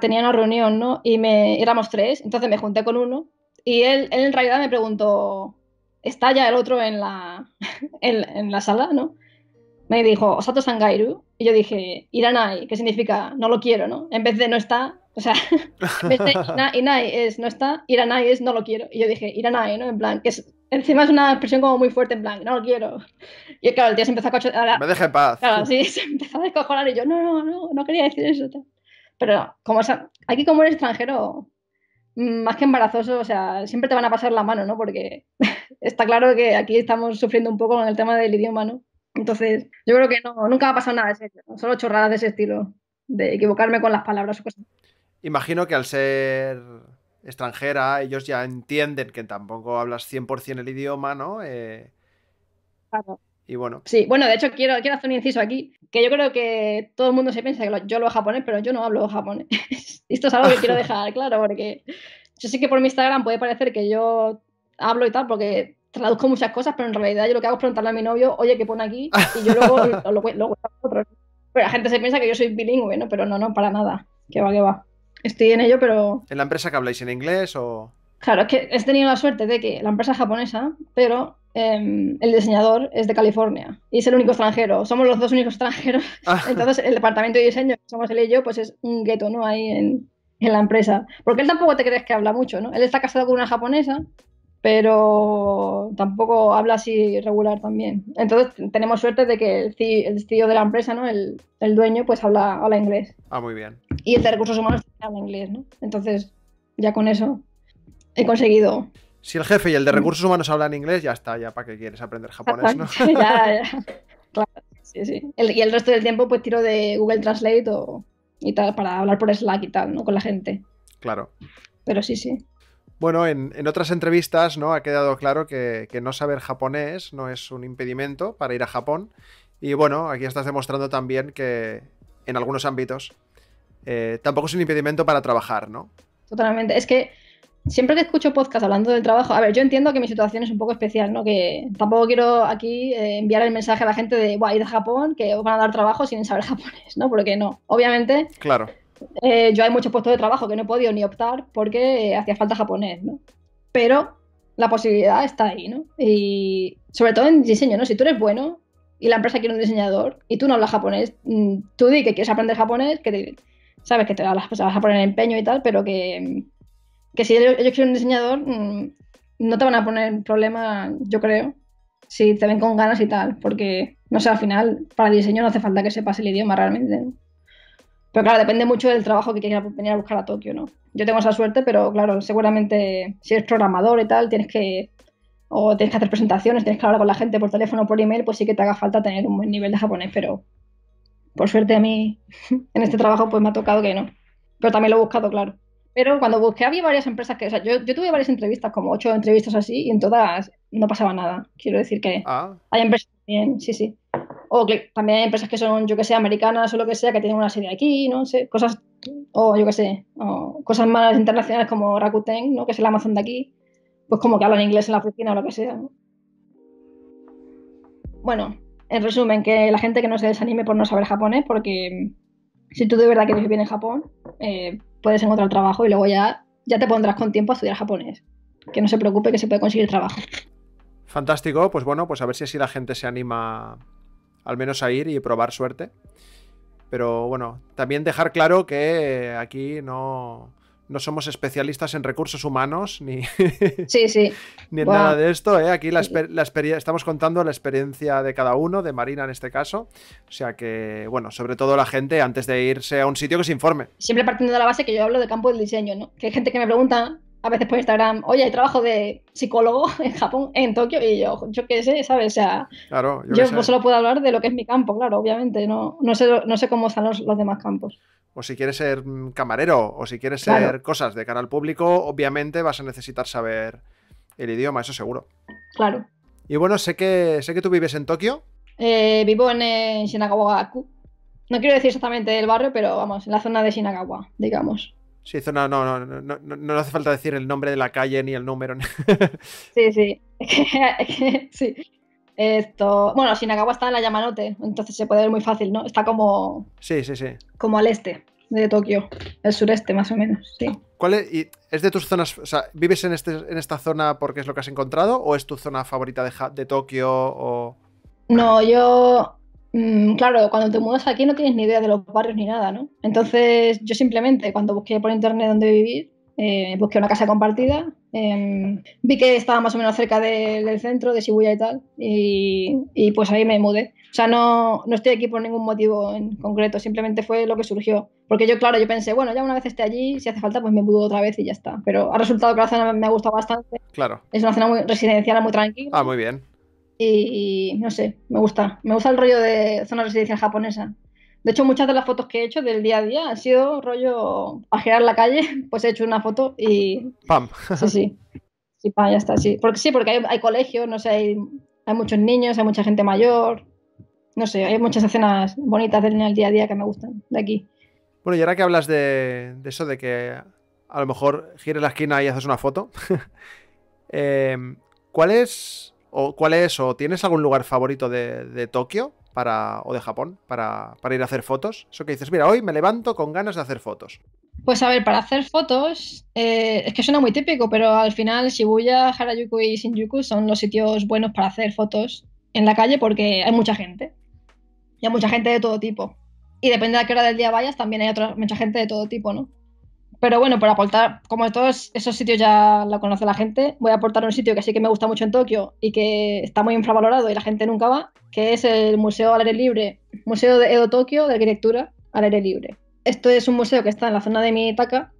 tenía una reunión, ¿no? Y me, éramos tres, entonces me junté con uno y él, él en realidad me preguntó, está ya el otro en la, en la sala, ¿no? me dijo Osato Sangairu, y yo dije Iranai, que significa no lo quiero, ¿no? En vez de no está, o sea, en vez de Inai es no está, Iranai es no lo quiero. Y yo dije Iranai, ¿no? En plan, que encima es una expresión como muy fuerte, en plan, no lo quiero. Y claro, el tío se empezó a cochonar. Me dejé paz. Claro, sí, se empezó a descojonar y yo, no, no, no, no quería decir eso. Pero como, aquí como eres extranjero, mm, más que embarazoso, o sea, siempre te van a pasar la mano, ¿no? Porque está claro que aquí estamos sufriendo un poco con el tema del idioma, ¿no? Entonces, yo creo que no, nunca ha pasado nada de eso. solo chorradas de ese estilo, de equivocarme con las palabras o cosas. Imagino que al ser extranjera, ellos ya entienden que tampoco hablas 100% el idioma, ¿no? Eh, claro. Y bueno. Sí, bueno, de hecho quiero, quiero hacer un inciso aquí, que yo creo que todo el mundo se piensa que yo hablo japonés, pero yo no hablo japonés. Esto es algo que quiero dejar claro, porque yo sé que por mi Instagram puede parecer que yo hablo y tal, porque traduzco muchas cosas, pero en realidad yo lo que hago es preguntarle a mi novio, oye, ¿qué pone aquí? Y yo luego lo, lo, Pero la gente se piensa que yo soy bilingüe, ¿no? Pero no, no, para nada. Que va, que va. Estoy en ello, pero... ¿En la empresa que habláis en inglés o...? Claro, es que he tenido la suerte de que la empresa es japonesa, pero em, el diseñador es de California y es el único extranjero. Somos los dos únicos extranjeros. Ah. Entonces, el departamento de diseño, somos él y yo, pues es un gueto, ¿no? Ahí en, en la empresa. Porque él tampoco te crees que habla mucho, ¿no? Él está casado con una japonesa pero tampoco habla así regular también. Entonces tenemos suerte de que el CEO, e de la empresa, ¿no? El, el, dueño, pues habla, habla inglés. Ah, muy bien. Y el de recursos humanos habla inglés, ¿no? Entonces, ya con eso he conseguido. Si el jefe y el de recursos humanos hablan inglés, ya está, ya para qué quieres aprender japonés, ¿no? ya, ya. Claro, sí, sí. y el resto del tiempo, pues tiro de Google Translate o, y tal, para hablar por Slack y tal, ¿no? Con la gente. Claro. Pero sí, sí. Bueno, en, otras entrevistas ¿no? ha quedado claro que, no saber japonés no es un impedimento para ir a Japón. Y bueno, aquí estás demostrando también que en algunos ámbitos eh, tampoco es un impedimento para trabajar, ¿no? Totalmente. Es que siempre que escucho podcast hablando del trabajo, a ver, yo entiendo que mi situación es un poco especial, ¿no? Que tampoco quiero aquí eh, enviar el mensaje a la gente de, ir a Japón, que van a dar trabajo sin saber japonés, ¿no? Porque no. Obviamente. Claro eh, yo hay muchos puestos de trabajo que no he podido ni optar porque eh, hacía falta japonés, ¿no? Pero la posibilidad está ahí, ¿no? Y sobre todo en diseño, ¿no? Si tú eres bueno y la empresa quiere un diseñador y tú no hablas japonés, mm, tú di que quieres aprender japonés, que sabes que te vas, a poner empeño y tal, pero que, que si ellos, quieren un diseñador, mm, no te van a poner problema, yo creo, si te ven con ganas y tal, porque, no sé, al final, para el diseño no hace falta que sepas el idioma realmente. Pero claro, depende mucho del trabajo que quieras venir a buscar a Tokio, ¿no? Yo tengo esa suerte, pero claro, seguramente si eres programador y tal, tienes que o tienes que hacer presentaciones, tienes que hablar con la gente por teléfono o por email, pues sí que te haga falta tener un buen nivel de japonés, pero por suerte a mí en este trabajo pues me ha tocado que no. Pero también lo he buscado, claro. Pero cuando busqué había varias empresas que, o sea, yo, yo tuve varias entrevistas, como ocho entrevistas así, y en todas no pasaba nada. Quiero decir que ah. hay empresas bien, sí, sí. O que también hay empresas que son, yo que sé, americanas o lo que sea, que tienen una serie aquí, no sé, cosas, o yo que sé, cosas más internacionales como Rakuten, ¿no? que es el Amazon de aquí, pues como que hablan inglés en la oficina o lo que sea. Bueno, en resumen, que la gente que no se desanime por no saber japonés, porque si tú de verdad quieres vivir en Japón, eh, puedes encontrar trabajo y luego ya, ya te pondrás con tiempo a estudiar japonés. Que no se preocupe que se puede conseguir trabajo. Fantástico, pues bueno, pues a ver si así la gente se anima al menos a ir y probar suerte. Pero bueno, también dejar claro que aquí no, no somos especialistas en recursos humanos ni, en nada de esto. ¿eh? Aquí la, estamos contando la experiencia de cada uno, de Marina en este caso. O sea que, bueno, sobre todo la gente antes de irse a un sitio que se informe. Siempre partiendo de la base que yo hablo de campo del diseño, ¿no? Que hay gente que me pregunta a veces por pues, Instagram, oye, hay trabajo de psicólogo en Japón, en Tokio, y yo, yo qué sé, ¿sabes? O sea, yo, solo puedo hablar de lo que es mi campo, claro, obviamente, no, sé, no sé cómo están los, los demás campos. O si quieres ser mm, camarero, o si quieres ser cosas de cara al público, obviamente vas a necesitar saber el idioma, eso seguro. Claro. Y bueno, sé que, sé que tú vives en Tokio. Eh, vivo en shinagawa No quiero decir exactamente el barrio, pero vamos, en la zona de Shinagawa, digamos. Sí, no, no, no, no, no, hace falta decir el nombre de la calle ni el número. sí, sí. sí. Esto. Bueno, Shinagawa está en la Yamanote, entonces se puede ver muy fácil, ¿no? Está como. Sí, sí, sí. Como al este de Tokio, el sureste más o menos, sí. Ah, ¿Cuál es, es de tus zonas, o sea, vives en, este, en esta zona porque es lo que has encontrado o es tu zona favorita de, de Tokio o... No, yo Mm, claro, cuando te mudas aquí no tienes ni idea de los barrios ni nada, ¿no? Entonces yo simplemente cuando busqué por internet dónde vivir, eh, busqué una casa compartida, em, vi que estaba más o menos cerca del centro, de Shibuya y tal, y, pues ahí me mudé. O sea, no, no estoy aquí por ningún motivo en concreto, simplemente fue lo que surgió. Porque yo, claro, yo pensé, bueno, ya una vez esté allí, si hace falta, pues me mudo otra vez y ya está. Pero ha resultado que la zona me ha gustado bastante. Claro. Es una zona muy residencial, muy tranquila. Ah, muy bien. Y, no sé, me gusta. Me gusta el rollo de zona residencial japonesa. De hecho, muchas de las fotos que he hecho del día a día han sido rollo A girar la calle, pues he hecho una foto y. ¡Pam! Sí, sí. Sí, ya está, sí. Porque, sí, porque hay, colegios, no sé, hay, muchos niños, hay mucha gente mayor. No sé, hay muchas escenas bonitas del día a día que me gustan de aquí. Bueno, y ahora que hablas de, eso, de que a lo mejor gires la esquina y haces una foto, eh, ¿cuál es ¿O cuál es? ¿O tienes algún lugar favorito de, Tokio para, o de Japón para, ir a hacer fotos? Eso que dices, mira, hoy me levanto con ganas de hacer fotos. Pues a ver, para hacer fotos, eh, es que suena muy típico, pero al final Shibuya, Harajuku y Shinjuku son los sitios buenos para hacer fotos en la calle porque hay mucha gente. Y hay mucha gente de todo tipo. Y depende de a qué hora del día vayas, también hay mucha gente de todo tipo, ¿no? Pero bueno, para aportar, como todos esos sitios ya la conoce la gente, voy a aportar un sitio que sí que me gusta mucho en Tokio y que está muy infravalorado y la gente nunca va, que es el Museo al Aire Libre, Museo de Edo Tokio de Arquitectura al Aire Libre. Esto es un museo que está en la zona de Mitaka,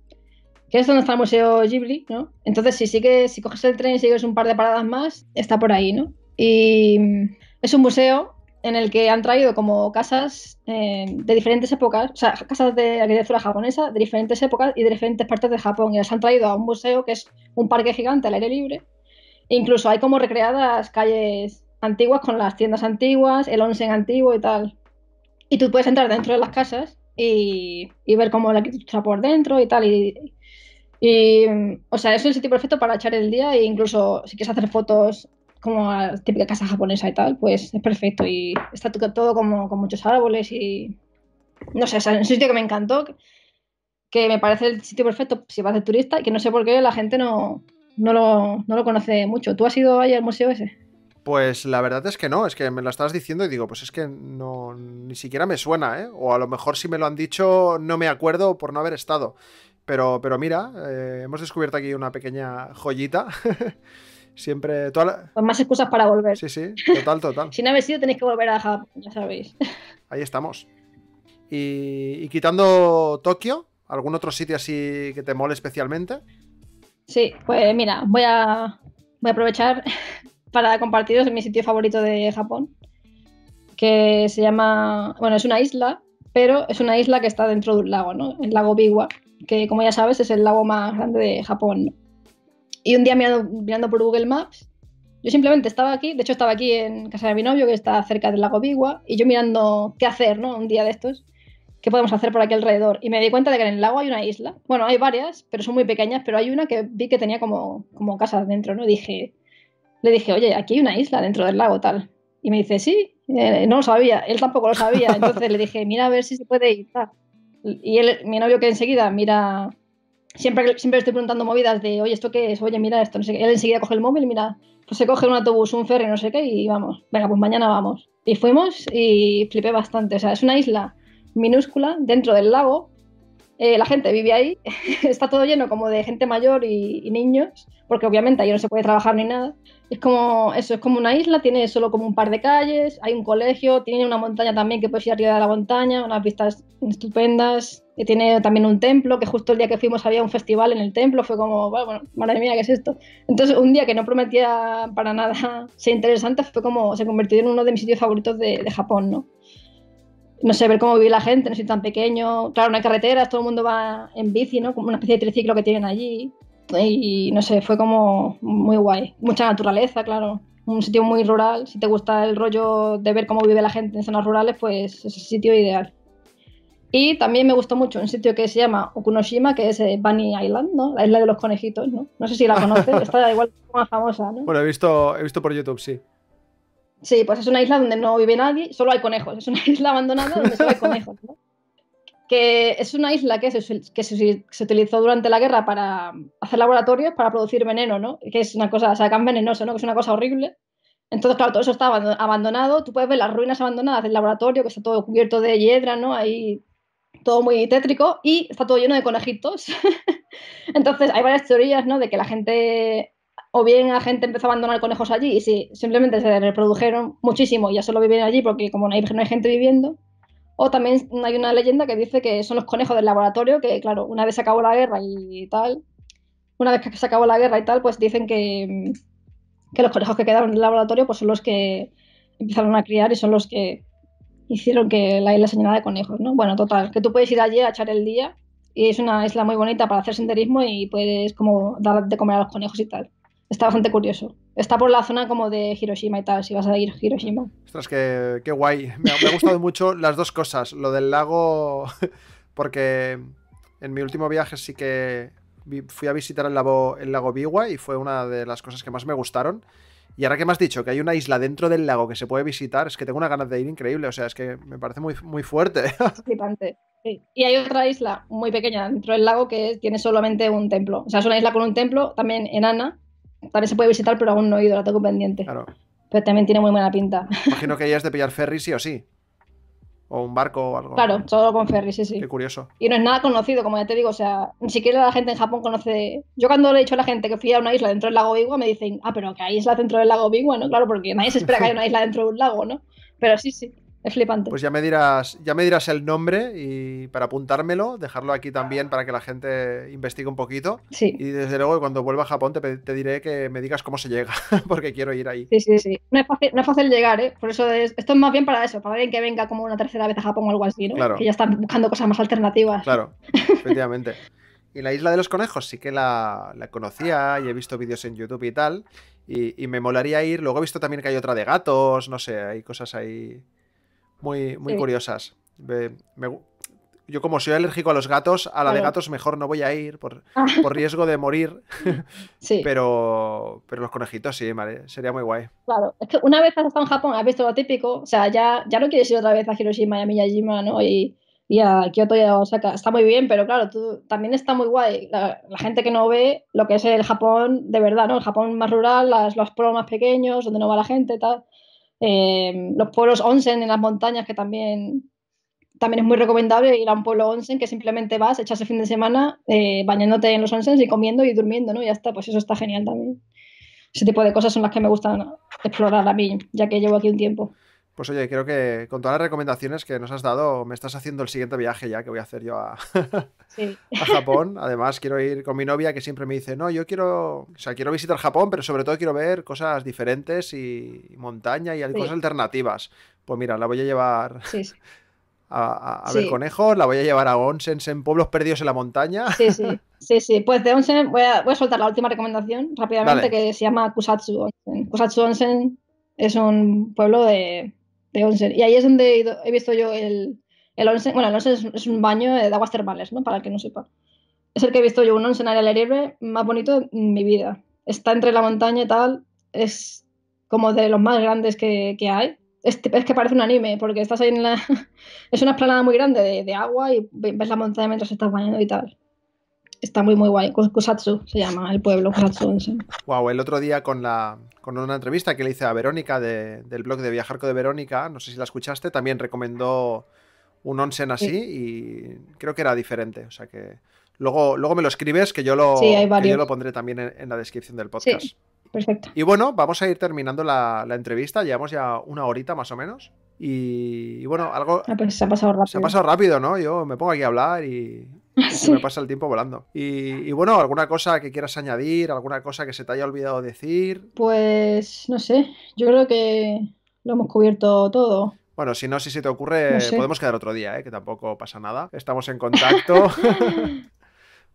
que es donde está el Museo Ghibli, ¿no? Entonces, si sigues, si coges el tren y sigues un par de paradas más, está por ahí, ¿no? Y es un museo en el que han traído como casas eh, de diferentes épocas, o sea, casas de arquitectura japonesa de diferentes épocas y de diferentes partes de Japón. Y las han traído a un museo que es un parque gigante al aire libre. E incluso hay como recreadas calles antiguas con las tiendas antiguas, el onsen antiguo y tal. Y tú puedes entrar dentro de las casas y, ver cómo la arquitectura por dentro y tal. Y, y, o sea, es un sitio perfecto para echar el día e incluso si quieres hacer fotos como típica casa japonesa y tal, pues es perfecto y está todo como con muchos árboles y no sé, es un sitio que me encantó, que, me parece el sitio perfecto si vas de turista y que no sé por qué la gente no, no, lo, conoce mucho. ¿Tú has ido ahí al museo ese? Pues la verdad es que no, es que me lo estás diciendo y digo, pues es que no, ni siquiera me suena, ¿eh? O a lo mejor si me lo han dicho no me acuerdo por no haber estado. Pero, pero mira, eh, hemos descubierto aquí una pequeña joyita. Siempre. más excusas para volver. Sí, sí, total, total. si no habéis ido, tenéis que volver a Japón, ya sabéis. Ahí estamos. Y, quitando Tokio, ¿algún otro sitio así que te mole especialmente? Sí, pues mira, voy a, voy a aprovechar para compartiros mi sitio favorito de Japón, que se llama, bueno, es una isla, pero es una isla que está dentro de un lago, ¿no? El lago Biwa, que como ya sabes es el lago más grande de Japón. Y un día mirando, mirando, por Google Maps, yo simplemente estaba aquí, de hecho estaba aquí en casa de mi novio, que está cerca del lago Biwa, y yo mirando qué hacer, ¿no? Un día de estos, qué podemos hacer por aquí alrededor. Y me di cuenta de que en el lago hay una isla. Bueno, hay varias, pero son muy pequeñas, pero hay una que vi que tenía como, como casa dentro, ¿no? Dije, le dije, oye, aquí hay una isla dentro del lago, tal. Y me dice, sí, eh, no lo sabía, él tampoco lo sabía. Entonces le dije, mira a ver si se puede ir, Y él, mi novio que enseguida mira siempre, siempre estoy preguntando movidas de, oye, ¿esto qué es? Oye, mira esto, no sé qué. Él enseguida coge el móvil, mira, pues se coge un autobús, un ferry, no sé qué, y vamos, venga, pues mañana vamos. Y fuimos y flipé bastante. O sea, es una isla minúscula dentro del lago. Eh, la gente vive ahí, está todo lleno como de gente mayor y, niños, porque obviamente ahí no se puede trabajar ni nada. Es como eso, es como una isla, tiene solo como un par de calles, hay un colegio, tiene una montaña también que puedes ir arriba de la montaña, unas vistas estupendas, que tiene también un templo, que justo el día que fuimos había un festival en el templo, fue como, bueno, madre mía, ¿qué es esto? Entonces, un día que no prometía para nada ser interesante, fue como, se convirtió en uno de mis sitios favoritos de, Japón, ¿no? No sé, ver cómo vive la gente, no soy tan pequeño, claro, no hay carreteras, todo el mundo va en bici, ¿no? Como una especie de triciclo que tienen allí, y no sé, fue como muy guay. Mucha naturaleza, claro. Un sitio muy rural, si te gusta el rollo de ver cómo vive la gente en zonas rurales, pues es el sitio ideal. Y también me gustó mucho un sitio que se llama Okunoshima, que es eh, Bunny Island, ¿no? La isla de los conejitos, ¿no? No sé si la conoces, está igual más famosa, ¿no? Bueno, he visto, he visto por YouTube, sí. Sí, pues es una isla donde no vive nadie, solo hay conejos. Es una isla abandonada donde solo hay conejos, ¿no? Que es una isla que, se, que se, se, utilizó durante la guerra para hacer laboratorios para producir veneno, ¿no? Que es una cosa, o sea, que es venenoso, ¿no? Que es una cosa horrible. Entonces, claro, todo eso está abandonado. Tú puedes ver las ruinas abandonadas del laboratorio, que está todo cubierto de hiedra, ¿no? Ahí todo muy tétrico y está todo lleno de conejitos. Entonces hay varias teorías, ¿no? De que la gente, o bien la gente empezó a abandonar conejos allí y sí, simplemente se reprodujeron muchísimo y ya solo viven allí porque como no hay, no hay gente viviendo. O también hay una leyenda que dice que son los conejos del laboratorio, que claro, una vez se acabó la guerra y tal, una vez que se acabó la guerra y tal, pues dicen que, que los conejos que quedaron en el laboratorio pues son los que empezaron a criar y son los que hicieron que la isla se llenara de conejos, ¿no? Bueno, total, que tú puedes ir allí a echar el día y es una isla muy bonita para hacer senderismo y puedes como dar de comer a los conejos y tal. Está bastante curioso. Está por la zona como de Hiroshima y tal, si vas a ir a Hiroshima. Ostras, que qué guay. Me, me ha gustado mucho las dos cosas. Lo del lago, porque en mi último viaje sí que fui a visitar el lago, el lago Biwa y fue una de las cosas que más me gustaron. Y ahora que me has dicho que hay una isla dentro del lago que se puede visitar, es que tengo una ganas de ir increíble. O sea, es que me parece muy, muy fuerte. Y hay otra isla muy pequeña dentro del lago que tiene solamente un templo. O sea, es una isla con un templo, también en enana. También se puede visitar, pero aún no he ido, la tengo pendiente. Claro. Pero también tiene muy buena pinta. Imagino que hayas es de pillar ferry sí o sí o un barco o algo. Claro, todo con ferry, sí, sí. Qué curioso. Y no es nada conocido, como ya te digo, o sea, ni siquiera la gente en Japón conoce. Yo cuando le he dicho a la gente que fui a una isla dentro del lago Biwa, me dicen, ah, pero que hay isla dentro del lago Biwa? ¿no? Claro, porque nadie se espera que haya una isla dentro de un lago, ¿no? Pero sí, sí. Es flipante. Pues ya me dirás, ya me dirás el nombre y para apuntármelo, dejarlo aquí también para que la gente investigue un poquito. Sí. Y desde luego cuando vuelva a Japón te, diré que me digas cómo se llega, porque quiero ir ahí. Sí, sí, sí. No es fácil, llegar, ¿eh? Por eso es, esto es más bien para eso, para alguien que venga como una tercera vez a Japón o algo así, ¿no? Claro. Que ya están buscando cosas más alternativas. Claro, efectivamente. Y la isla de los conejos sí que la, conocía y he visto vídeos en YouTube y tal. Y, y, me molaría ir. Luego he visto también que hay otra de gatos, no sé, hay cosas ahí muy, muy curiosas. yo como soy alérgico a los gatos, a la de gatos mejor no voy a ir por, ah. por riesgo de morir. Sí. pero, pero los conejitos sí, vale, sería muy guay. Claro, es que una vez has estado en Japón, has visto lo típico, o sea, ya, ya no quieres ir otra vez a Hiroshima y a Miyajima, ¿no? Y, y a Kyoto y a Osaka. Está muy bien, pero claro, también está muy guay. La, gente que no ve lo que es el Japón de verdad, ¿no? El Japón más rural, las, los pueblos más pequeños, donde no va la gente, tal. Em, los pueblos onsen en las montañas, que también, también es muy recomendable ir a un pueblo onsen, que simplemente vas, echas el fin de semana eh, bañándote en los onsen y comiendo y durmiendo, ¿no? Y ya está, pues eso está genial también. Ese tipo de cosas son las que me gustan explorar a mí, ya que llevo aquí un tiempo. Pues oye, creo que con todas las recomendaciones que nos has dado, me estás haciendo el siguiente viaje ya que voy a hacer yo a, Japón. Además, quiero ir con mi novia que siempre me dice, no, yo quiero, o sea, quiero visitar Japón, pero sobre todo quiero ver cosas diferentes y, montaña y cosas alternativas. Pues mira, la voy a llevar a, ver conejos, la voy a llevar a Onsen, en pueblos perdidos en la montaña. Sí, sí, sí, sí. Pues de onsen voy a, soltar la última recomendación rápidamente que se llama Kusatsu Onsen. Kusatsu Onsen es un pueblo de onsen. Y ahí es donde he, visto yo el, el, onsen. Bueno, el onsen es, un baño de aguas termales, ¿no? Para que no sepa. Es el que he visto yo, un onsen al aire libre más bonito en mi vida. Está entre la montaña y tal. Es como de los más grandes que, hay. Es, que parece un anime, porque estás ahí en la... es una esplanada muy grande de, de agua y ves la montaña mientras estás bañando y tal está muy, muy guay. Kusatsu se llama el pueblo kusatsu. Wow, el otro día con, la, con una entrevista que le hice a Verónica del blog de Viajarco de Verónica, no sé si la escuchaste, también recomendó un onsen así y creo que era diferente. O sea que luego, luego me lo escribes que yo lo, lo pondré también en, la descripción del podcast. Sí, perfecto. Y bueno, vamos a ir terminando la, entrevista. Llevamos ya una horita más o menos. Y, bueno, algo. Ah, se ha pasado rápido. Se ha pasado rápido, ¿no? Yo me pongo aquí a hablar y. Se me pasa el tiempo volando. Y, bueno, ¿alguna cosa que quieras añadir? ¿Alguna cosa que se te haya olvidado decir? Pues no sé, yo creo que lo hemos cubierto todo. Bueno, si no, si se te ocurre, podemos quedar otro día, ¿eh? que tampoco pasa nada. Estamos en contacto.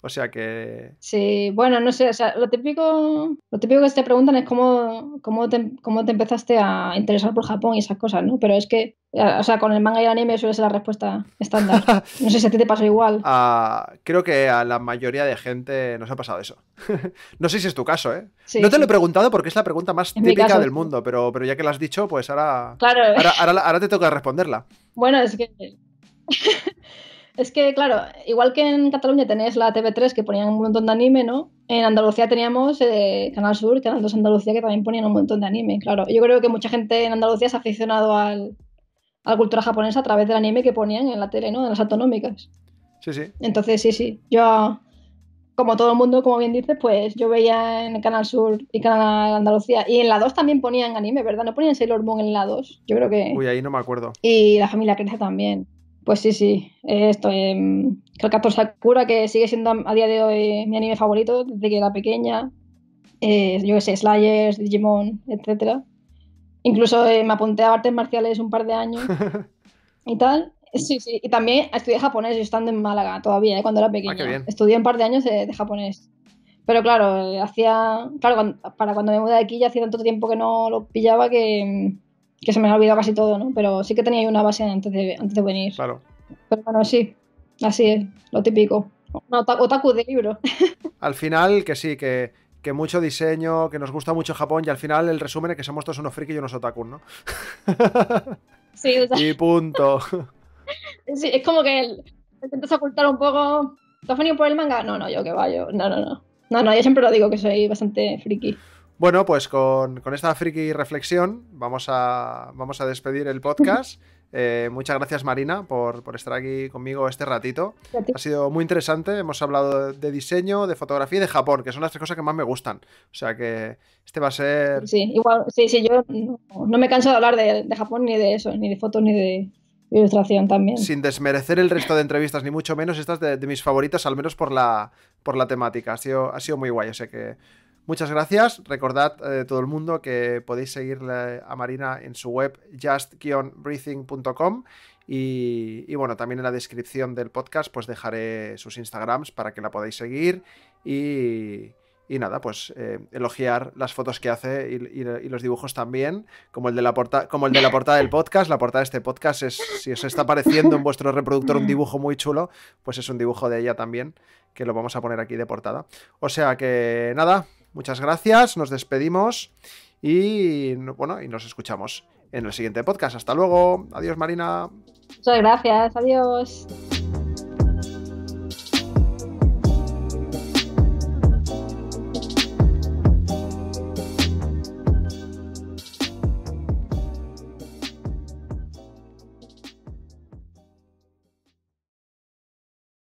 O sea que. Sí, bueno, no sé, o sea, lo típico, lo típico que te preguntan es cómo, cómo, te, cómo te empezaste a interesar por Japón y esas cosas, ¿no? Pero es que, eh, o sea, con el manga y el anime suele ser la respuesta estándar. No sé si a ti te pasó igual. creo que a la mayoría de gente nos ha pasado eso. no sé si es tu caso, ¿eh? no te lo he preguntado porque es la pregunta más típica del mundo, pero, pero ya que la has dicho, pues ahora. Claro. Ahora, ahora, ahora te toca responderla. Bueno, es que. Es que, claro, igual que en Cataluña tenéis la TV3 que ponían un montón de anime, ¿no? En Andalucía teníamos eh, Canal Sur, Canal 2 Andalucía que también ponían un montón de anime, claro. Yo creo que mucha gente en Andalucía se ha aficionado al, a la cultura japonesa a través del anime que ponían en la tele, ¿no? En las autonómicas. Sí, sí. Entonces, sí, sí. Yo, como todo el mundo, como bien dices, pues yo veía en Canal Sur y Canal Andalucía. Y en la 2 también ponían anime, ¿verdad? No ponían Sailor Moon en la 2. Yo creo que. Uy, ahí no me acuerdo. Y la familia crece también. Pues sí, sí. Estoy, em, creo que Sakura, que sigue siendo a día de hoy mi anime favorito desde que era pequeña. Eh, yo qué sé, Slayers, Digimon, etc. Incluso eh, me apunté a artes marciales un par de años y tal. Sí, sí. Y también estudié japonés, yo estando en Málaga todavía, eh, cuando era ah, pequeña. estudié un par de años de, japonés. Pero claro, hacía. Claro, para cuando me mudé de aquí ya hacía tanto tiempo que no lo pillaba que em, que se me ha olvidado casi todo, ¿no? Pero sí que tenía una base antes de, antes de venir. Claro. Pero bueno, sí, así es, lo típico. un otaku de libro. Al final, que sí, que, mucho diseño, que nos gusta mucho Japón y al final el resumen es que somos todos unos frikis y unos otaku ¿no? Sí, Y punto. Sí, es como que intentas ocultar un poco... ¿Te has venido por el manga? No, no, yo que vaya, No, no, no. No, no, yo siempre lo digo que soy bastante friki. Bueno, pues con, esta friki reflexión vamos a, vamos a despedir el podcast. Eh, muchas gracias Marina por, estar aquí conmigo este ratito. Ha sido muy interesante. Hemos hablado de diseño, de fotografía y de Japón, que son las tres cosas que más me gustan. O sea que este va a ser... Sí, igual, sí, sí, yo no, me canso de hablar de, Japón ni de eso, ni de fotos ni de, ilustración también. Sin desmerecer el resto de entrevistas, ni mucho menos, estas de, mis favoritas, al menos por la, por la temática. Ha sido, ha sido muy guay, o sea que Muchas gracias. Recordad de eh, todo el mundo que podéis seguirle a Marina en su web just-breathing.com y, bueno, también en la descripción del podcast pues dejaré sus Instagrams para que la podáis seguir y, y nada, pues eh, elogiar las fotos que hace y, los dibujos también, como el, de la como el de la portada del podcast. La portada de este podcast es, si os está apareciendo en vuestro reproductor un dibujo muy chulo, pues es un dibujo de ella también, que lo vamos a poner aquí de portada. O sea que nada, Muchas gracias, nos despedimos y bueno, y nos escuchamos en el siguiente podcast. Hasta luego. Adiós, Marina. Muchas gracias. Adiós.